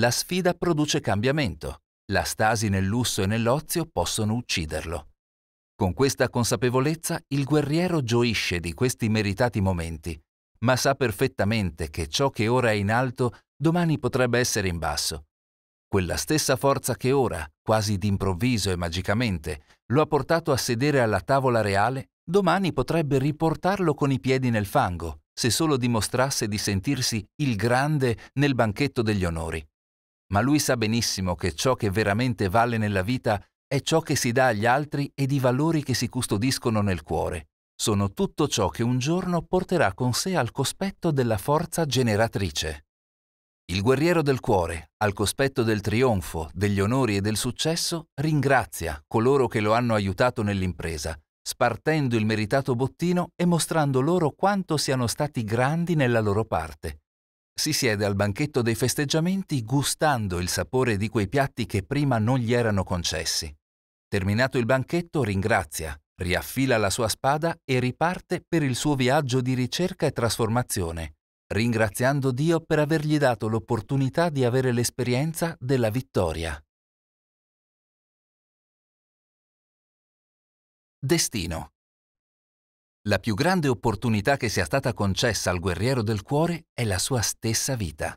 La sfida produce cambiamento. La stasi nel lusso e nell'ozio possono ucciderlo. Con questa consapevolezza il guerriero gioisce di questi meritati momenti, ma sa perfettamente che ciò che ora è in alto domani potrebbe essere in basso. Quella stessa forza che ora, quasi d'improvviso e magicamente, lo ha portato a sedere alla tavola reale, domani potrebbe riportarlo con i piedi nel fango, se solo dimostrasse di sentirsi il grande nel banchetto degli onori. Ma lui sa benissimo che ciò che veramente vale nella vita è è ciò che si dà agli altri ed i valori che si custodiscono nel cuore. Sono tutto ciò che un giorno porterà con sé al cospetto della forza generatrice. Il guerriero del cuore, al cospetto del trionfo, degli onori e del successo, ringrazia coloro che lo hanno aiutato nell'impresa, spartendo il meritato bottino e mostrando loro quanto siano stati grandi nella loro parte. Si siede al banchetto dei festeggiamenti gustando il sapore di quei piatti che prima non gli erano concessi. Terminato il banchetto ringrazia, riaffila la sua spada e riparte per il suo viaggio di ricerca e trasformazione, ringraziando Dio per avergli dato l'opportunità di avere l'esperienza della vittoria. Destino. La più grande opportunità che sia stata concessa al guerriero del cuore è la sua stessa vita.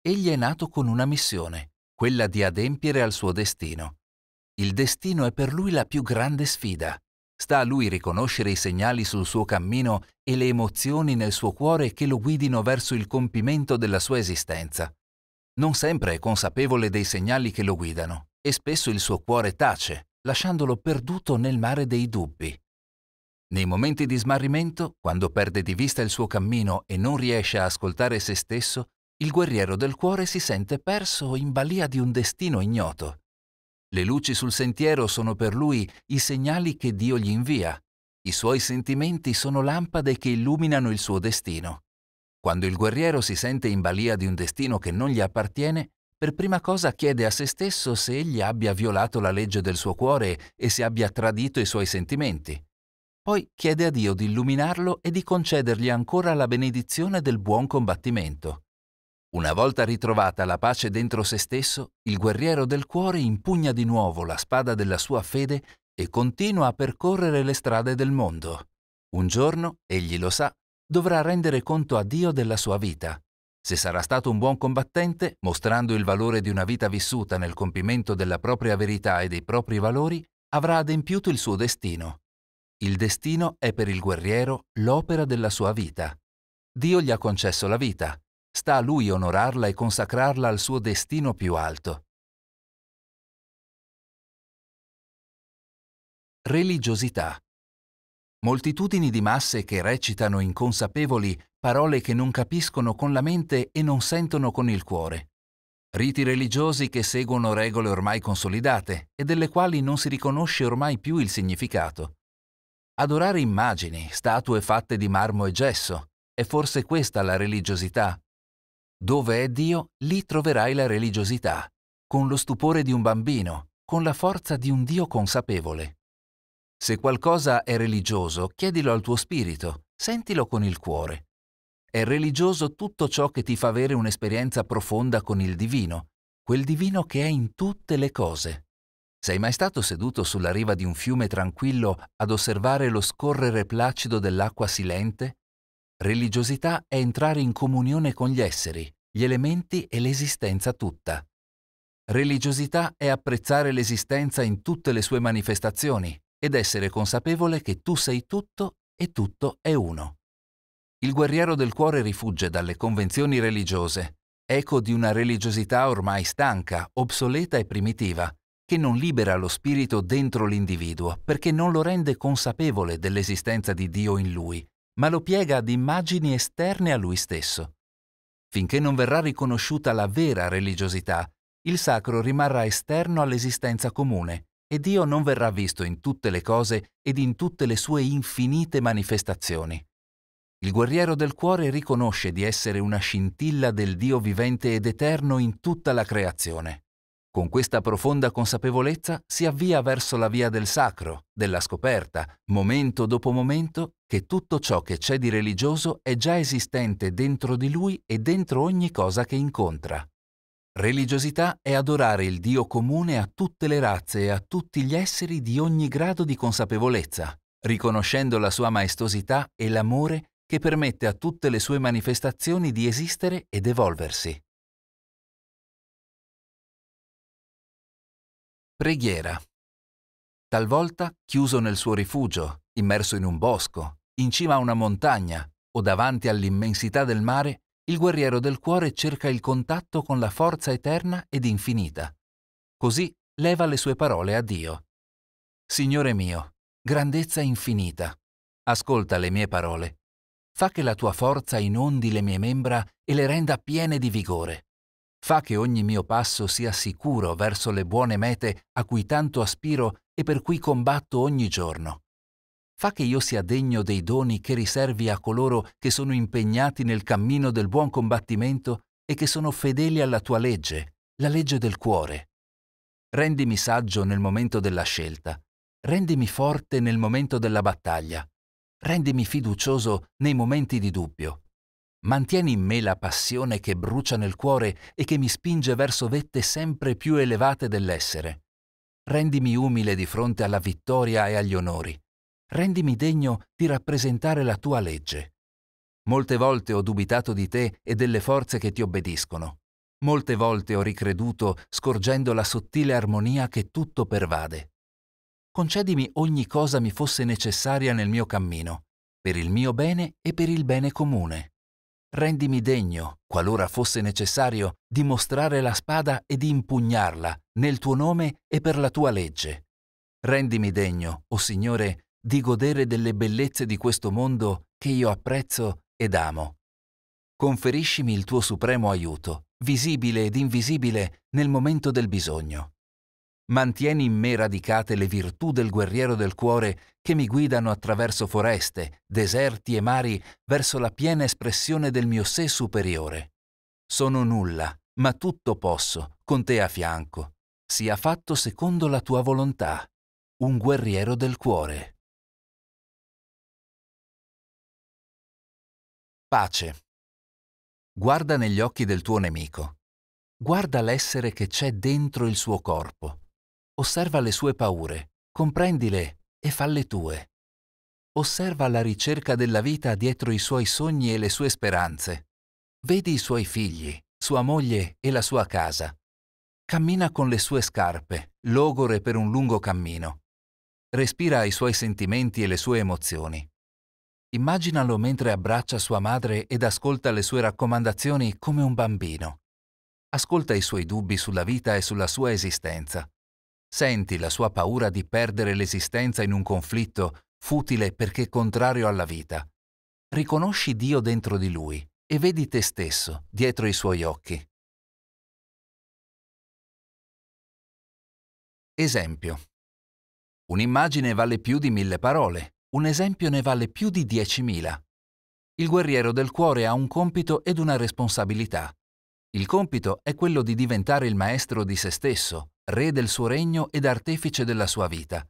Egli è nato con una missione, quella di adempiere al suo destino. Il destino è per lui la più grande sfida. Sta a lui riconoscere i segnali sul suo cammino e le emozioni nel suo cuore che lo guidino verso il compimento della sua esistenza. Non sempre è consapevole dei segnali che lo guidano e spesso il suo cuore tace, lasciandolo perduto nel mare dei dubbi. Nei momenti di smarrimento, quando perde di vista il suo cammino e non riesce a ascoltare se stesso, il guerriero del cuore si sente perso in balia di un destino ignoto le luci sul sentiero sono per lui i segnali che Dio gli invia. I suoi sentimenti sono lampade che illuminano il suo destino. Quando il guerriero si sente in balia di un destino che non gli appartiene, per prima cosa chiede a se stesso se egli abbia violato la legge del suo cuore e se abbia tradito i suoi sentimenti. Poi chiede a Dio di illuminarlo e di concedergli ancora la benedizione del buon combattimento. Una volta ritrovata la pace dentro se stesso, il guerriero del cuore impugna di nuovo la spada della sua fede e continua a percorrere le strade del mondo. Un giorno, egli lo sa, dovrà rendere conto a Dio della sua vita. Se sarà stato un buon combattente, mostrando il valore di una vita vissuta nel compimento della propria verità e dei propri valori, avrà adempiuto il suo destino. Il destino è per il guerriero l'opera della sua vita. Dio gli ha concesso la vita, sta a lui onorarla e consacrarla al suo destino più alto. Religiosità. Moltitudini di masse che recitano inconsapevoli parole che non capiscono con la mente e non sentono con il cuore. Riti religiosi che seguono regole ormai consolidate e delle quali non si riconosce ormai più il significato. Adorare immagini, statue fatte di marmo e gesso, è forse questa la religiosità? Dove è Dio, lì troverai la religiosità, con lo stupore di un bambino, con la forza di un Dio consapevole. Se qualcosa è religioso, chiedilo al tuo spirito, sentilo con il cuore. È religioso tutto ciò che ti fa avere un'esperienza profonda con il divino, quel divino che è in tutte le cose. Sei mai stato seduto sulla riva di un fiume tranquillo ad osservare lo scorrere placido dell'acqua silente? Religiosità è entrare in comunione con gli esseri, gli elementi e l'esistenza tutta. Religiosità è apprezzare l'esistenza in tutte le sue manifestazioni ed essere consapevole che tu sei tutto e tutto è uno. Il guerriero del cuore rifugge dalle convenzioni religiose, eco di una religiosità ormai stanca, obsoleta e primitiva, che non libera lo spirito dentro l'individuo perché non lo rende consapevole dell'esistenza di Dio in lui ma lo piega ad immagini esterne a lui stesso. Finché non verrà riconosciuta la vera religiosità, il sacro rimarrà esterno all'esistenza comune e Dio non verrà visto in tutte le cose ed in tutte le sue infinite manifestazioni. Il guerriero del cuore riconosce di essere una scintilla del Dio vivente ed eterno in tutta la creazione. Con questa profonda consapevolezza si avvia verso la via del sacro, della scoperta, momento dopo momento, che tutto ciò che c'è di religioso è già esistente dentro di lui e dentro ogni cosa che incontra. Religiosità è adorare il Dio comune a tutte le razze e a tutti gli esseri di ogni grado di consapevolezza, riconoscendo la sua maestosità e l'amore che permette a tutte le sue manifestazioni di esistere ed evolversi. Preghiera. Talvolta chiuso nel suo rifugio, immerso in un bosco, in cima a una montagna o davanti all'immensità del mare, il guerriero del cuore cerca il contatto con la forza eterna ed infinita. Così leva le sue parole a Dio. Signore mio, grandezza infinita, ascolta le mie parole. Fa che la tua forza inondi le mie membra e le renda piene di vigore. Fa che ogni mio passo sia sicuro verso le buone mete a cui tanto aspiro e per cui combatto ogni giorno fa che io sia degno dei doni che riservi a coloro che sono impegnati nel cammino del buon combattimento e che sono fedeli alla tua legge, la legge del cuore. Rendimi saggio nel momento della scelta, rendimi forte nel momento della battaglia, rendimi fiducioso nei momenti di dubbio. Mantieni in me la passione che brucia nel cuore e che mi spinge verso vette sempre più elevate dell'essere. Rendimi umile di fronte alla vittoria e agli onori rendimi degno di rappresentare la tua legge. Molte volte ho dubitato di te e delle forze che ti obbediscono. Molte volte ho ricreduto scorgendo la sottile armonia che tutto pervade. Concedimi ogni cosa mi fosse necessaria nel mio cammino, per il mio bene e per il bene comune. Rendimi degno, qualora fosse necessario, di mostrare la spada e di impugnarla nel tuo nome e per la tua legge. Rendimi degno, o oh Signore, di godere delle bellezze di questo mondo che io apprezzo ed amo. Conferiscimi il tuo supremo aiuto, visibile ed invisibile, nel momento del bisogno. Mantieni in me radicate le virtù del guerriero del cuore che mi guidano attraverso foreste, deserti e mari verso la piena espressione del mio sé superiore. Sono nulla, ma tutto posso, con te a fianco. Sia fatto secondo la tua volontà. Un guerriero del cuore. pace. Guarda negli occhi del tuo nemico. Guarda l'essere che c'è dentro il suo corpo. Osserva le sue paure, comprendile e falle tue. Osserva la ricerca della vita dietro i suoi sogni e le sue speranze. Vedi i suoi figli, sua moglie e la sua casa. Cammina con le sue scarpe, logore per un lungo cammino. Respira i suoi sentimenti e le sue emozioni. Immaginalo mentre abbraccia sua madre ed ascolta le sue raccomandazioni come un bambino. Ascolta i suoi dubbi sulla vita e sulla sua esistenza. Senti la sua paura di perdere l'esistenza in un conflitto futile perché contrario alla vita. Riconosci Dio dentro di lui e vedi te stesso dietro i suoi occhi. Esempio. Un'immagine vale più di mille parole. Un esempio ne vale più di 10.000. Il guerriero del cuore ha un compito ed una responsabilità. Il compito è quello di diventare il maestro di se stesso, re del suo regno ed artefice della sua vita.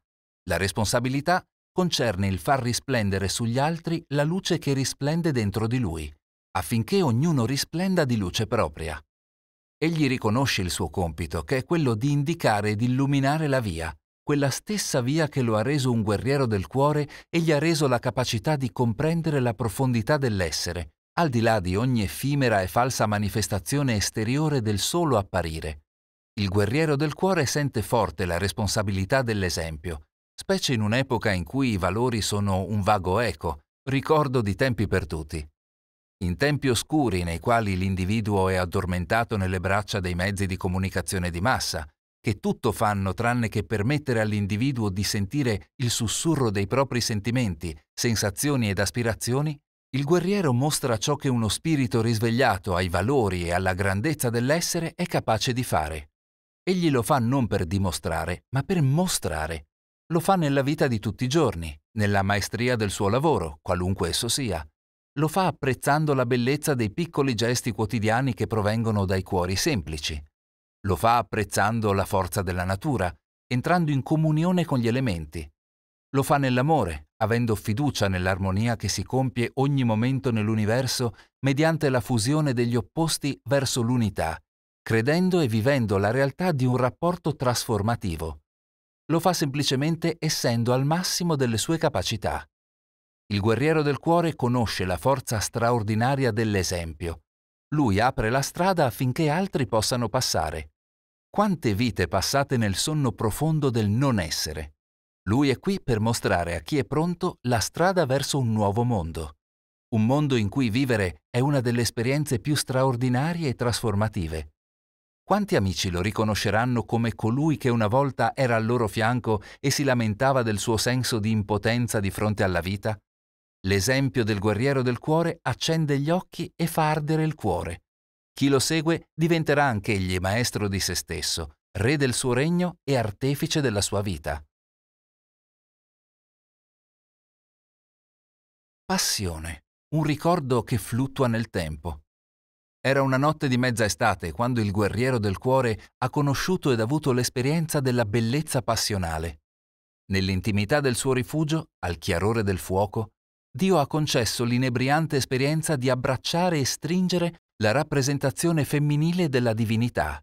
La responsabilità concerne il far risplendere sugli altri la luce che risplende dentro di lui, affinché ognuno risplenda di luce propria. Egli riconosce il suo compito, che è quello di indicare ed illuminare la via, quella stessa via che lo ha reso un guerriero del cuore e gli ha reso la capacità di comprendere la profondità dell'essere, al di là di ogni effimera e falsa manifestazione esteriore del solo apparire. Il guerriero del cuore sente forte la responsabilità dell'esempio, specie in un'epoca in cui i valori sono un vago eco, ricordo di tempi perduti. In tempi oscuri nei quali l'individuo è addormentato nelle braccia dei mezzi di comunicazione di massa, che tutto fanno tranne che permettere all'individuo di sentire il sussurro dei propri sentimenti, sensazioni ed aspirazioni, il guerriero mostra ciò che uno spirito risvegliato ai valori e alla grandezza dell'essere è capace di fare. Egli lo fa non per dimostrare, ma per mostrare. Lo fa nella vita di tutti i giorni, nella maestria del suo lavoro, qualunque esso sia. Lo fa apprezzando la bellezza dei piccoli gesti quotidiani che provengono dai cuori semplici, lo fa apprezzando la forza della natura, entrando in comunione con gli elementi. Lo fa nell'amore, avendo fiducia nell'armonia che si compie ogni momento nell'universo mediante la fusione degli opposti verso l'unità, credendo e vivendo la realtà di un rapporto trasformativo. Lo fa semplicemente essendo al massimo delle sue capacità. Il guerriero del cuore conosce la forza straordinaria dell'esempio. Lui apre la strada affinché altri possano passare. Quante vite passate nel sonno profondo del non essere. Lui è qui per mostrare a chi è pronto la strada verso un nuovo mondo. Un mondo in cui vivere è una delle esperienze più straordinarie e trasformative. Quanti amici lo riconosceranno come colui che una volta era al loro fianco e si lamentava del suo senso di impotenza di fronte alla vita? L'esempio del guerriero del cuore accende gli occhi e fa ardere il cuore. Chi lo segue diventerà anch'egli maestro di se stesso, re del suo regno e artefice della sua vita. Passione, un ricordo che fluttua nel tempo. Era una notte di mezza estate quando il guerriero del cuore ha conosciuto ed avuto l'esperienza della bellezza passionale. Nell'intimità del suo rifugio, al chiarore del fuoco, Dio ha concesso l'inebriante esperienza di abbracciare e stringere la rappresentazione femminile della divinità.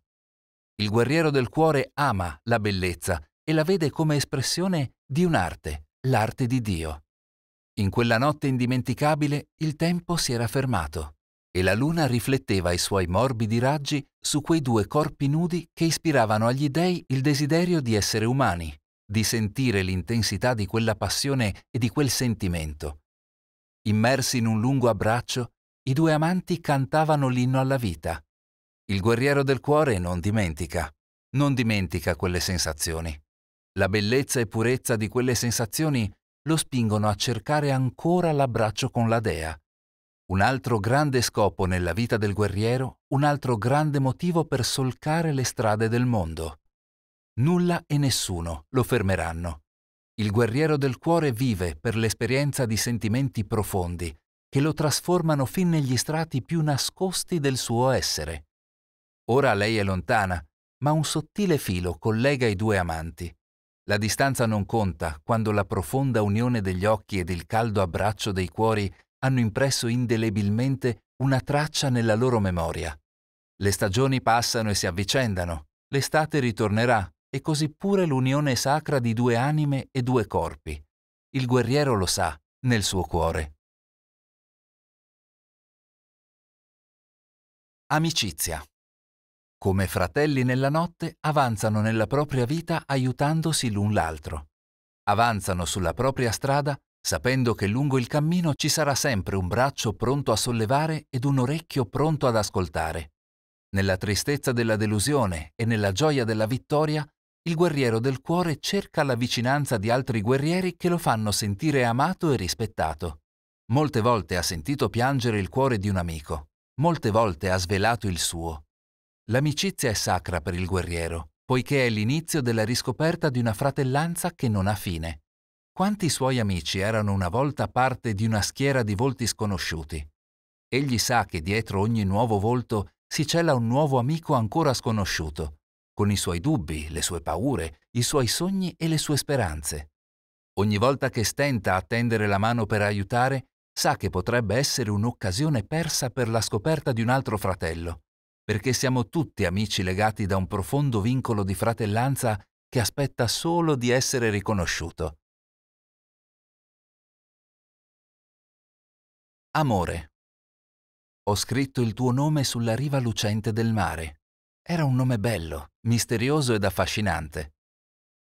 Il guerriero del cuore ama la bellezza e la vede come espressione di un'arte, l'arte di Dio. In quella notte indimenticabile il tempo si era fermato e la luna rifletteva i suoi morbidi raggi su quei due corpi nudi che ispiravano agli dei il desiderio di essere umani, di sentire l'intensità di quella passione e di quel sentimento. Immersi in un lungo abbraccio, i due amanti cantavano l'inno alla vita. Il guerriero del cuore non dimentica, non dimentica quelle sensazioni. La bellezza e purezza di quelle sensazioni lo spingono a cercare ancora l'abbraccio con la dea. Un altro grande scopo nella vita del guerriero, un altro grande motivo per solcare le strade del mondo. Nulla e nessuno lo fermeranno. Il guerriero del cuore vive per l'esperienza di sentimenti profondi, che lo trasformano fin negli strati più nascosti del suo essere. Ora lei è lontana, ma un sottile filo collega i due amanti. La distanza non conta quando la profonda unione degli occhi ed il caldo abbraccio dei cuori hanno impresso indelebilmente una traccia nella loro memoria. Le stagioni passano e si avvicendano, l'estate ritornerà e così pure l'unione sacra di due anime e due corpi. Il guerriero lo sa nel suo cuore. Amicizia. Come fratelli nella notte avanzano nella propria vita aiutandosi l'un l'altro. Avanzano sulla propria strada sapendo che lungo il cammino ci sarà sempre un braccio pronto a sollevare ed un orecchio pronto ad ascoltare. Nella tristezza della delusione e nella gioia della vittoria, il guerriero del cuore cerca la vicinanza di altri guerrieri che lo fanno sentire amato e rispettato. Molte volte ha sentito piangere il cuore di un amico molte volte ha svelato il suo. L'amicizia è sacra per il guerriero, poiché è l'inizio della riscoperta di una fratellanza che non ha fine. Quanti suoi amici erano una volta parte di una schiera di volti sconosciuti? Egli sa che dietro ogni nuovo volto si cela un nuovo amico ancora sconosciuto, con i suoi dubbi, le sue paure, i suoi sogni e le sue speranze. Ogni volta che stenta a tendere la mano per aiutare, sa che potrebbe essere un'occasione persa per la scoperta di un altro fratello, perché siamo tutti amici legati da un profondo vincolo di fratellanza che aspetta solo di essere riconosciuto. Amore. Ho scritto il tuo nome sulla riva lucente del mare. Era un nome bello, misterioso ed affascinante.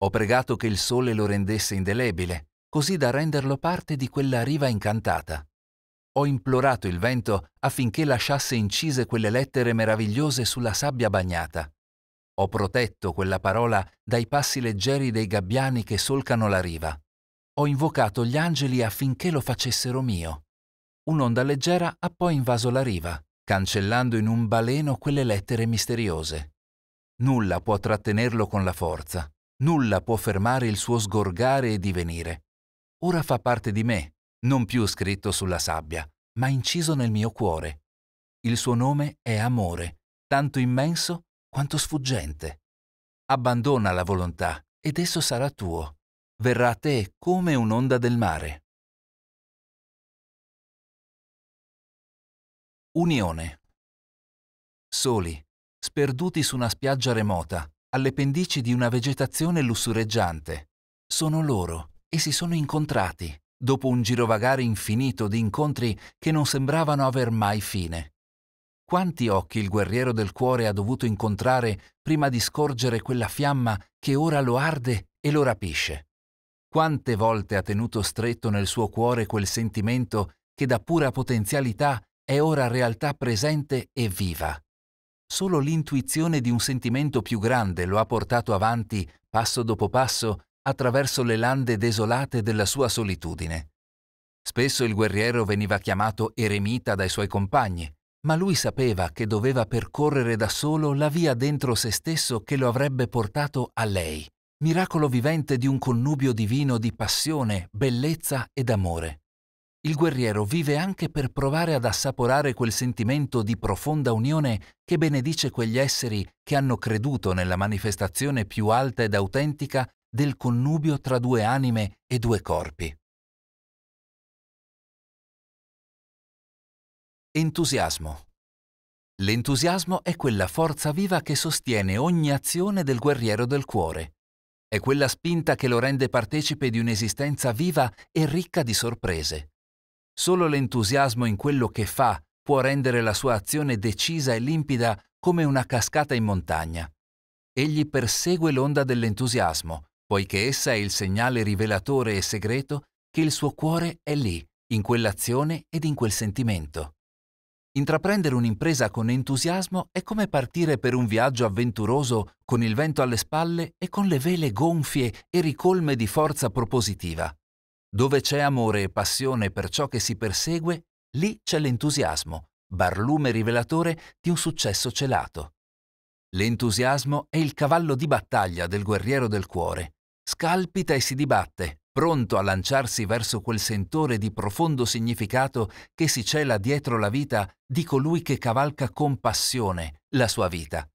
Ho pregato che il sole lo rendesse indelebile, così da renderlo parte di quella riva incantata. Ho implorato il vento affinché lasciasse incise quelle lettere meravigliose sulla sabbia bagnata. Ho protetto quella parola dai passi leggeri dei gabbiani che solcano la riva. Ho invocato gli angeli affinché lo facessero mio. Un'onda leggera ha poi invaso la riva, cancellando in un baleno quelle lettere misteriose. Nulla può trattenerlo con la forza, nulla può fermare il suo sgorgare e divenire ora fa parte di me, non più scritto sulla sabbia, ma inciso nel mio cuore. Il suo nome è amore, tanto immenso quanto sfuggente. Abbandona la volontà ed esso sarà tuo. Verrà a te come un'onda del mare. Unione. Soli, sperduti su una spiaggia remota, alle pendici di una vegetazione lussureggiante. Sono loro, e si sono incontrati, dopo un girovagare infinito di incontri che non sembravano aver mai fine. Quanti occhi il guerriero del cuore ha dovuto incontrare prima di scorgere quella fiamma che ora lo arde e lo rapisce? Quante volte ha tenuto stretto nel suo cuore quel sentimento che da pura potenzialità è ora realtà presente e viva? Solo l'intuizione di un sentimento più grande lo ha portato avanti, passo dopo passo, attraverso le lande desolate della sua solitudine. Spesso il guerriero veniva chiamato eremita dai suoi compagni, ma lui sapeva che doveva percorrere da solo la via dentro se stesso che lo avrebbe portato a lei, miracolo vivente di un connubio divino di passione, bellezza ed amore. Il guerriero vive anche per provare ad assaporare quel sentimento di profonda unione che benedice quegli esseri che hanno creduto nella manifestazione più alta ed autentica del connubio tra due anime e due corpi. Entusiasmo. L'entusiasmo è quella forza viva che sostiene ogni azione del guerriero del cuore. È quella spinta che lo rende partecipe di un'esistenza viva e ricca di sorprese. Solo l'entusiasmo in quello che fa può rendere la sua azione decisa e limpida come una cascata in montagna. Egli persegue l'onda dell'entusiasmo, poiché essa è il segnale rivelatore e segreto che il suo cuore è lì, in quell'azione ed in quel sentimento. Intraprendere un'impresa con entusiasmo è come partire per un viaggio avventuroso con il vento alle spalle e con le vele gonfie e ricolme di forza propositiva. Dove c'è amore e passione per ciò che si persegue, lì c'è l'entusiasmo, barlume rivelatore di un successo celato. L'entusiasmo è il cavallo di battaglia del guerriero del cuore. Scalpita e si dibatte, pronto a lanciarsi verso quel sentore di profondo significato che si cela dietro la vita di colui che cavalca con passione la sua vita.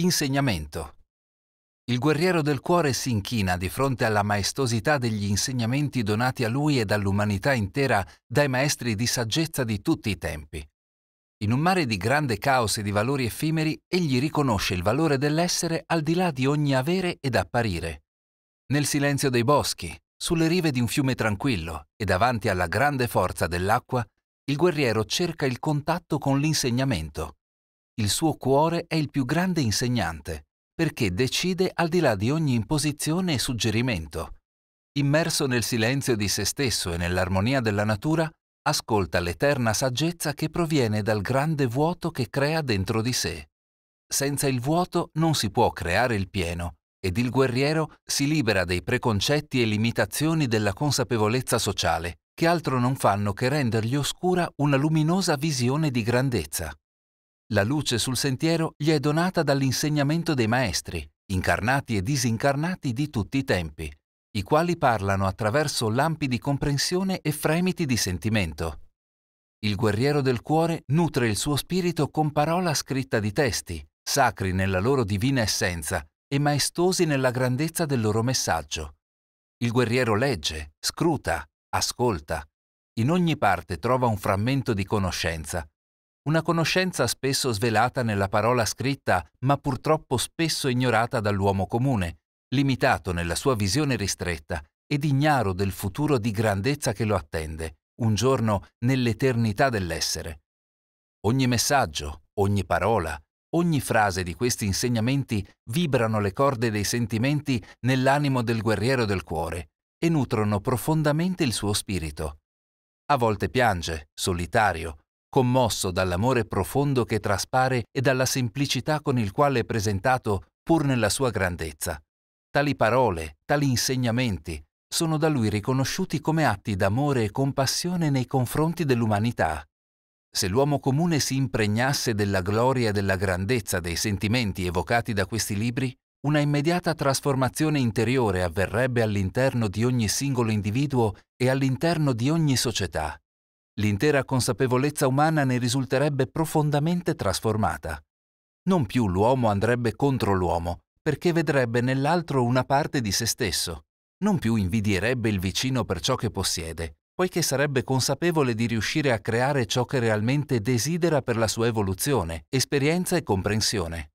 Insegnamento. Il guerriero del cuore si inchina di fronte alla maestosità degli insegnamenti donati a lui e all'umanità intera dai maestri di saggezza di tutti i tempi. In un mare di grande caos e di valori effimeri, egli riconosce il valore dell'essere al di là di ogni avere ed apparire. Nel silenzio dei boschi, sulle rive di un fiume tranquillo e davanti alla grande forza dell'acqua, il guerriero cerca il contatto con l'insegnamento. Il suo cuore è il più grande insegnante, perché decide al di là di ogni imposizione e suggerimento. Immerso nel silenzio di se stesso e nell'armonia della natura, ascolta l'eterna saggezza che proviene dal grande vuoto che crea dentro di sé. Senza il vuoto non si può creare il pieno, ed il guerriero si libera dei preconcetti e limitazioni della consapevolezza sociale, che altro non fanno che rendergli oscura una luminosa visione di grandezza. La luce sul sentiero gli è donata dall'insegnamento dei maestri, incarnati e disincarnati di tutti i tempi, i quali parlano attraverso lampi di comprensione e fremiti di sentimento. Il guerriero del cuore nutre il suo spirito con parola scritta di testi, sacri nella loro divina essenza e maestosi nella grandezza del loro messaggio. Il guerriero legge, scruta, ascolta. In ogni parte trova un frammento di conoscenza. Una conoscenza spesso svelata nella parola scritta, ma purtroppo spesso ignorata dall'uomo comune, limitato nella sua visione ristretta ed ignaro del futuro di grandezza che lo attende, un giorno nell'eternità dell'essere. Ogni messaggio, ogni parola, ogni frase di questi insegnamenti vibrano le corde dei sentimenti nell'animo del guerriero del cuore e nutrono profondamente il suo spirito. A volte piange, solitario, commosso dall'amore profondo che traspare e dalla semplicità con il quale è presentato pur nella sua grandezza. Tali parole, tali insegnamenti sono da lui riconosciuti come atti d'amore e compassione nei confronti dell'umanità. Se l'uomo comune si impregnasse della gloria e della grandezza dei sentimenti evocati da questi libri, una immediata trasformazione interiore avverrebbe all'interno di ogni singolo individuo e all'interno di ogni società. L'intera consapevolezza umana ne risulterebbe profondamente trasformata. Non più l'uomo andrebbe contro l'uomo, perché vedrebbe nell'altro una parte di se stesso. Non più invidierebbe il vicino per ciò che possiede, poiché sarebbe consapevole di riuscire a creare ciò che realmente desidera per la sua evoluzione, esperienza e comprensione.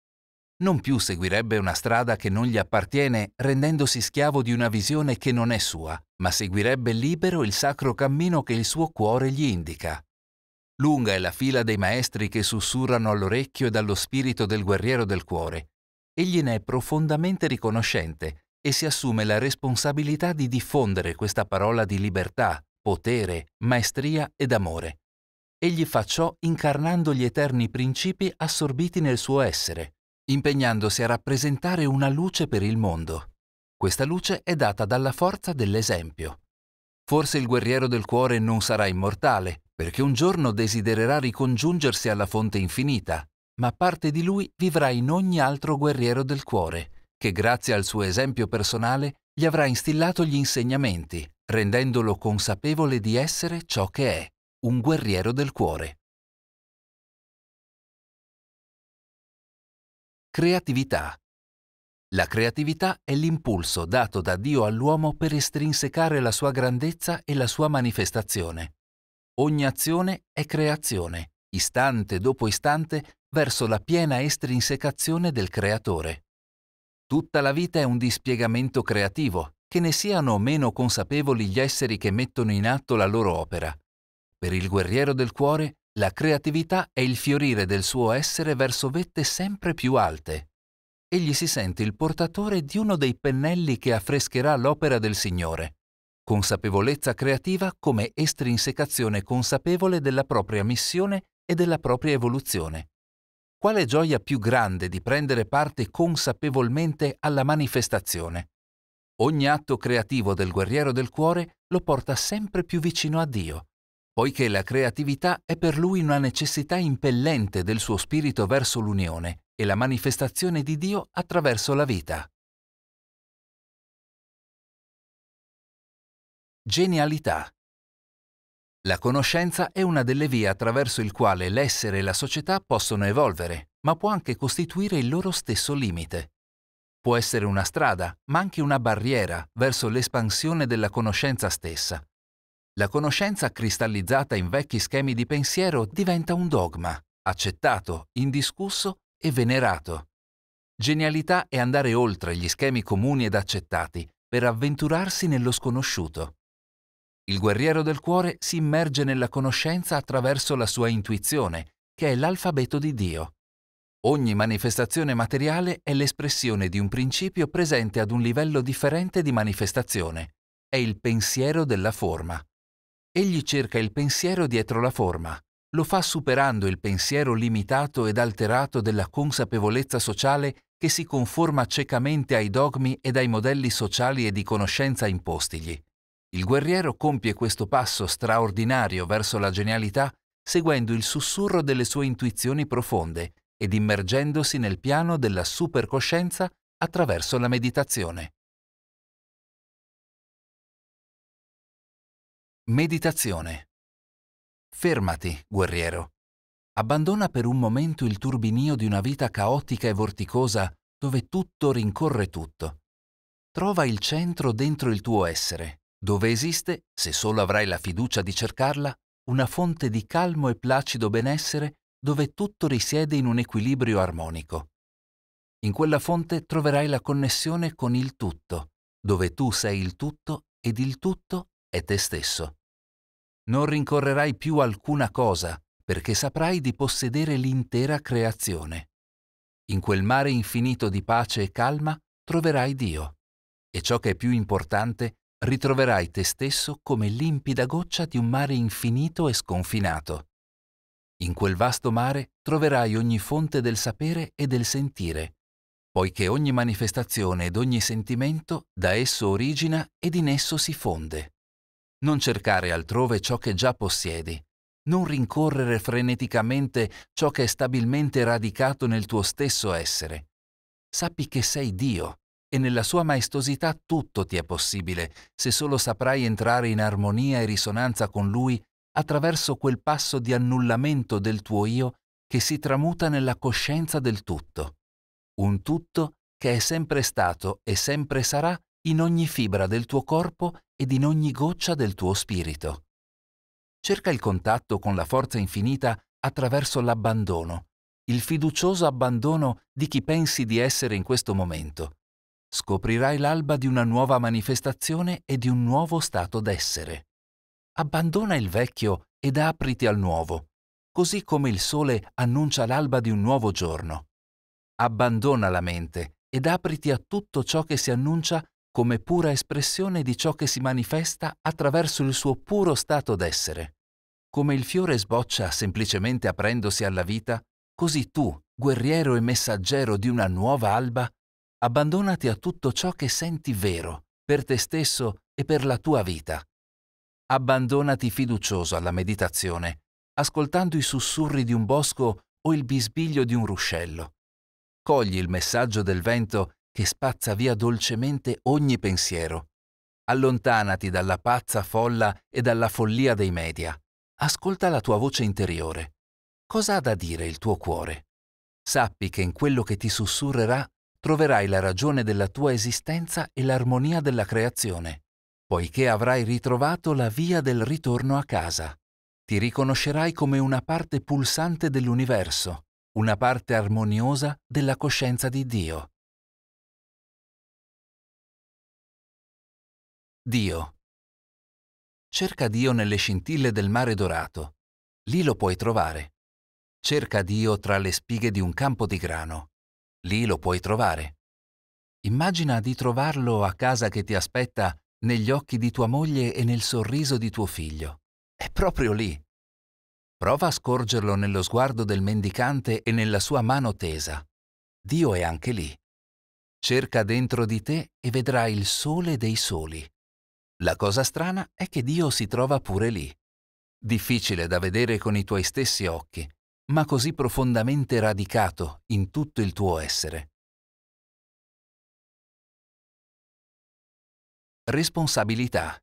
Non più seguirebbe una strada che non gli appartiene, rendendosi schiavo di una visione che non è sua, ma seguirebbe libero il sacro cammino che il suo cuore gli indica. Lunga è la fila dei maestri che sussurrano all'orecchio e dallo spirito del guerriero del cuore, egli ne è profondamente riconoscente e si assume la responsabilità di diffondere questa parola di libertà, potere, maestria ed amore. Egli fa ciò incarnando gli eterni principi assorbiti nel suo essere, impegnandosi a rappresentare una luce per il mondo. Questa luce è data dalla forza dell'esempio. Forse il guerriero del cuore non sarà immortale, perché un giorno desidererà ricongiungersi alla fonte infinita, ma parte di lui vivrà in ogni altro guerriero del cuore, che grazie al suo esempio personale gli avrà instillato gli insegnamenti, rendendolo consapevole di essere ciò che è, un guerriero del cuore. Creatività. La creatività è l'impulso dato da Dio all'uomo per estrinsecare la sua grandezza e la sua manifestazione. Ogni azione è creazione, istante dopo istante verso la piena estrinsecazione del creatore. Tutta la vita è un dispiegamento creativo, che ne siano meno consapevoli gli esseri che mettono in atto la loro opera. Per il guerriero del cuore, la creatività è il fiorire del suo essere verso vette sempre più alte. Egli si sente il portatore di uno dei pennelli che affrescherà l'opera del Signore. Consapevolezza creativa come estrinsecazione consapevole della propria missione e della propria evoluzione quale gioia più grande di prendere parte consapevolmente alla manifestazione. Ogni atto creativo del guerriero del cuore lo porta sempre più vicino a Dio, poiché la creatività è per lui una necessità impellente del suo spirito verso l'unione e la manifestazione di Dio attraverso la vita. Genialità la conoscenza è una delle vie attraverso il quale l'essere e la società possono evolvere, ma può anche costituire il loro stesso limite. Può essere una strada, ma anche una barriera verso l'espansione della conoscenza stessa. La conoscenza cristallizzata in vecchi schemi di pensiero diventa un dogma, accettato, indiscusso e venerato. Genialità è andare oltre gli schemi comuni ed accettati per avventurarsi nello sconosciuto. Il guerriero del cuore si immerge nella conoscenza attraverso la sua intuizione, che è l'alfabeto di Dio. Ogni manifestazione materiale è l'espressione di un principio presente ad un livello differente di manifestazione. È il pensiero della forma. Egli cerca il pensiero dietro la forma. Lo fa superando il pensiero limitato ed alterato della consapevolezza sociale che si conforma ciecamente ai dogmi ed ai modelli sociali e di conoscenza impostigli. Il guerriero compie questo passo straordinario verso la genialità seguendo il sussurro delle sue intuizioni profonde ed immergendosi nel piano della supercoscienza attraverso la meditazione. Meditazione. Fermati, guerriero. Abbandona per un momento il turbinio di una vita caotica e vorticosa dove tutto rincorre tutto. Trova il centro dentro il tuo essere, dove esiste, se solo avrai la fiducia di cercarla, una fonte di calmo e placido benessere dove tutto risiede in un equilibrio armonico. In quella fonte troverai la connessione con il tutto, dove tu sei il tutto ed il tutto è te stesso. Non rincorrerai più alcuna cosa, perché saprai di possedere l'intera creazione. In quel mare infinito di pace e calma troverai Dio. E ciò che è più importante è ritroverai te stesso come limpida goccia di un mare infinito e sconfinato. In quel vasto mare troverai ogni fonte del sapere e del sentire, poiché ogni manifestazione ed ogni sentimento da esso origina ed in esso si fonde. Non cercare altrove ciò che già possiedi, non rincorrere freneticamente ciò che è stabilmente radicato nel tuo stesso essere. Sappi che sei Dio e nella sua maestosità tutto ti è possibile se solo saprai entrare in armonia e risonanza con lui attraverso quel passo di annullamento del tuo io che si tramuta nella coscienza del tutto. Un tutto che è sempre stato e sempre sarà in ogni fibra del tuo corpo ed in ogni goccia del tuo spirito. Cerca il contatto con la forza infinita attraverso l'abbandono, il fiducioso abbandono di chi pensi di essere in questo momento, scoprirai l'alba di una nuova manifestazione e di un nuovo stato d'essere. Abbandona il vecchio ed apriti al nuovo, così come il sole annuncia l'alba di un nuovo giorno. Abbandona la mente ed apriti a tutto ciò che si annuncia come pura espressione di ciò che si manifesta attraverso il suo puro stato d'essere. Come il fiore sboccia semplicemente aprendosi alla vita, così tu, guerriero e messaggero di una nuova alba, abbandonati a tutto ciò che senti vero per te stesso e per la tua vita. Abbandonati fiducioso alla meditazione, ascoltando i sussurri di un bosco o il bisbiglio di un ruscello. Cogli il messaggio del vento che spazza via dolcemente ogni pensiero. Allontanati dalla pazza folla e dalla follia dei media. Ascolta la tua voce interiore. Cosa ha da dire il tuo cuore? Sappi che in quello che ti sussurrerà troverai la ragione della tua esistenza e l'armonia della creazione, poiché avrai ritrovato la via del ritorno a casa. Ti riconoscerai come una parte pulsante dell'universo, una parte armoniosa della coscienza di Dio. Dio. Cerca Dio nelle scintille del mare dorato. Lì lo puoi trovare. Cerca Dio tra le spighe di un campo di grano. Lì lo puoi trovare. Immagina di trovarlo a casa che ti aspetta negli occhi di tua moglie e nel sorriso di tuo figlio. È proprio lì. Prova a scorgerlo nello sguardo del mendicante e nella sua mano tesa. Dio è anche lì. Cerca dentro di te e vedrai il sole dei soli. La cosa strana è che Dio si trova pure lì. Difficile da vedere con i tuoi stessi occhi, ma così profondamente radicato in tutto il tuo essere. Responsabilità.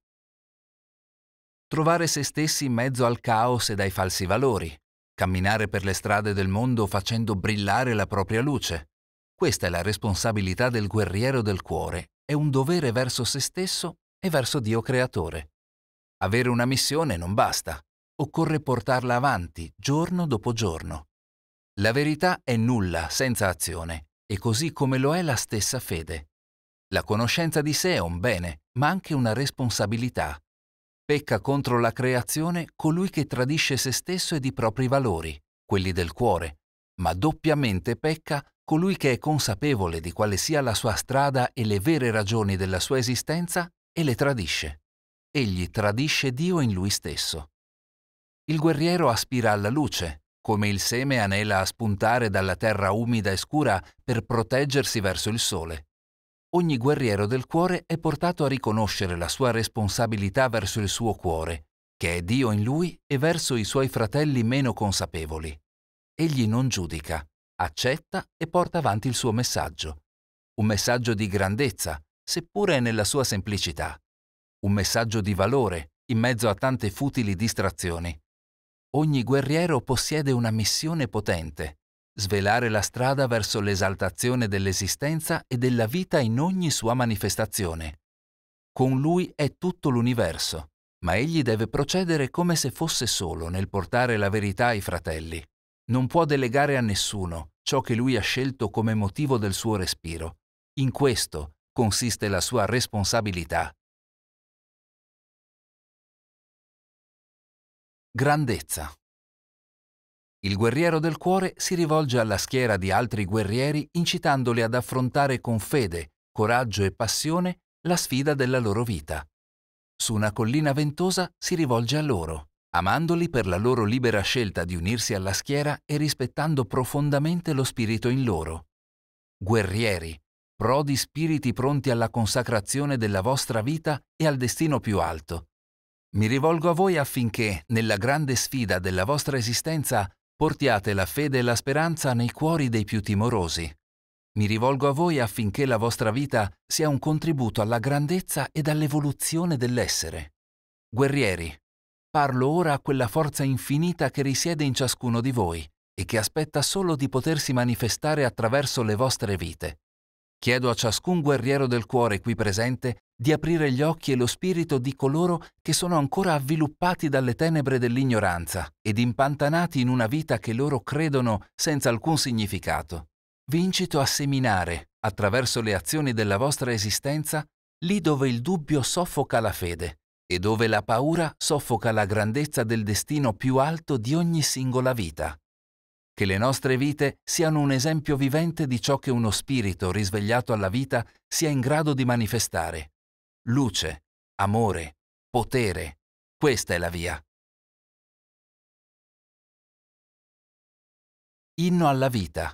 Trovare se stessi in mezzo al caos e dai falsi valori, camminare per le strade del mondo facendo brillare la propria luce. Questa è la responsabilità del guerriero del cuore, è un dovere verso se stesso e verso Dio creatore. Avere una missione non basta, occorre portarla avanti giorno dopo giorno. La verità è nulla senza azione, e così come lo è la stessa fede. La conoscenza di sé è un bene, ma anche una responsabilità. Pecca contro la creazione colui che tradisce se stesso ed i propri valori, quelli del cuore, ma doppiamente pecca colui che è consapevole di quale sia la sua strada e le vere ragioni della sua esistenza e le tradisce. Egli tradisce Dio in lui stesso. Il guerriero aspira alla luce, come il seme anela a spuntare dalla terra umida e scura per proteggersi verso il sole. Ogni guerriero del cuore è portato a riconoscere la sua responsabilità verso il suo cuore, che è Dio in lui e verso i suoi fratelli meno consapevoli. Egli non giudica, accetta e porta avanti il suo messaggio. Un messaggio di grandezza, seppure nella sua semplicità. Un messaggio di valore, in mezzo a tante futili distrazioni ogni guerriero possiede una missione potente, svelare la strada verso l'esaltazione dell'esistenza e della vita in ogni sua manifestazione. Con lui è tutto l'universo, ma egli deve procedere come se fosse solo nel portare la verità ai fratelli. Non può delegare a nessuno ciò che lui ha scelto come motivo del suo respiro. In questo consiste la sua responsabilità. Grandezza. Il guerriero del cuore si rivolge alla schiera di altri guerrieri incitandoli ad affrontare con fede, coraggio e passione la sfida della loro vita. Su una collina ventosa si rivolge a loro, amandoli per la loro libera scelta di unirsi alla schiera e rispettando profondamente lo spirito in loro. Guerrieri, prodi spiriti pronti alla consacrazione della vostra vita e al destino più alto, mi rivolgo a voi affinché, nella grande sfida della vostra esistenza, portiate la fede e la speranza nei cuori dei più timorosi. Mi rivolgo a voi affinché la vostra vita sia un contributo alla grandezza ed all'evoluzione dell'essere. Guerrieri, parlo ora a quella forza infinita che risiede in ciascuno di voi e che aspetta solo di potersi manifestare attraverso le vostre vite. Chiedo a ciascun guerriero del cuore qui presente di aprire gli occhi e lo spirito di coloro che sono ancora avviluppati dalle tenebre dell'ignoranza ed impantanati in una vita che loro credono senza alcun significato. Vi incito a seminare, attraverso le azioni della vostra esistenza, lì dove il dubbio soffoca la fede e dove la paura soffoca la grandezza del destino più alto di ogni singola vita che le nostre vite siano un esempio vivente di ciò che uno spirito risvegliato alla vita sia in grado di manifestare. Luce, amore, potere, questa è la via. Inno alla vita.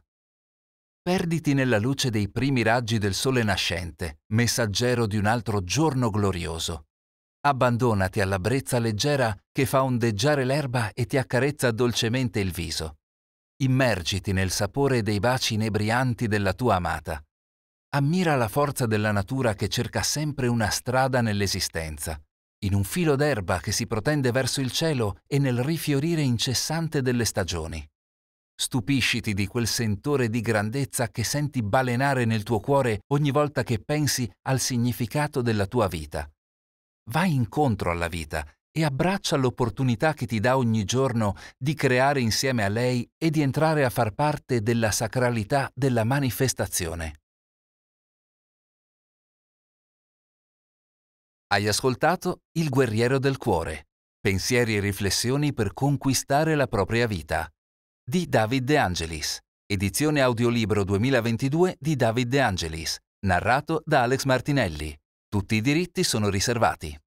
Perditi nella luce dei primi raggi del sole nascente, messaggero di un altro giorno glorioso. Abbandonati alla brezza leggera che fa ondeggiare l'erba e ti accarezza dolcemente il viso. Immergiti nel sapore dei baci inebrianti della tua amata. Ammira la forza della natura che cerca sempre una strada nell'esistenza, in un filo d'erba che si protende verso il cielo e nel rifiorire incessante delle stagioni. Stupisciti di quel sentore di grandezza che senti balenare nel tuo cuore ogni volta che pensi al significato della tua vita. Vai incontro alla vita e abbraccia l'opportunità che ti dà ogni giorno di creare insieme a lei e di entrare a far parte della sacralità della manifestazione. Hai ascoltato Il guerriero del cuore, pensieri e riflessioni per conquistare la propria vita, di David De Angelis, edizione audiolibro 2022 di David De Angelis, narrato da Alex Martinelli. Tutti i diritti sono riservati.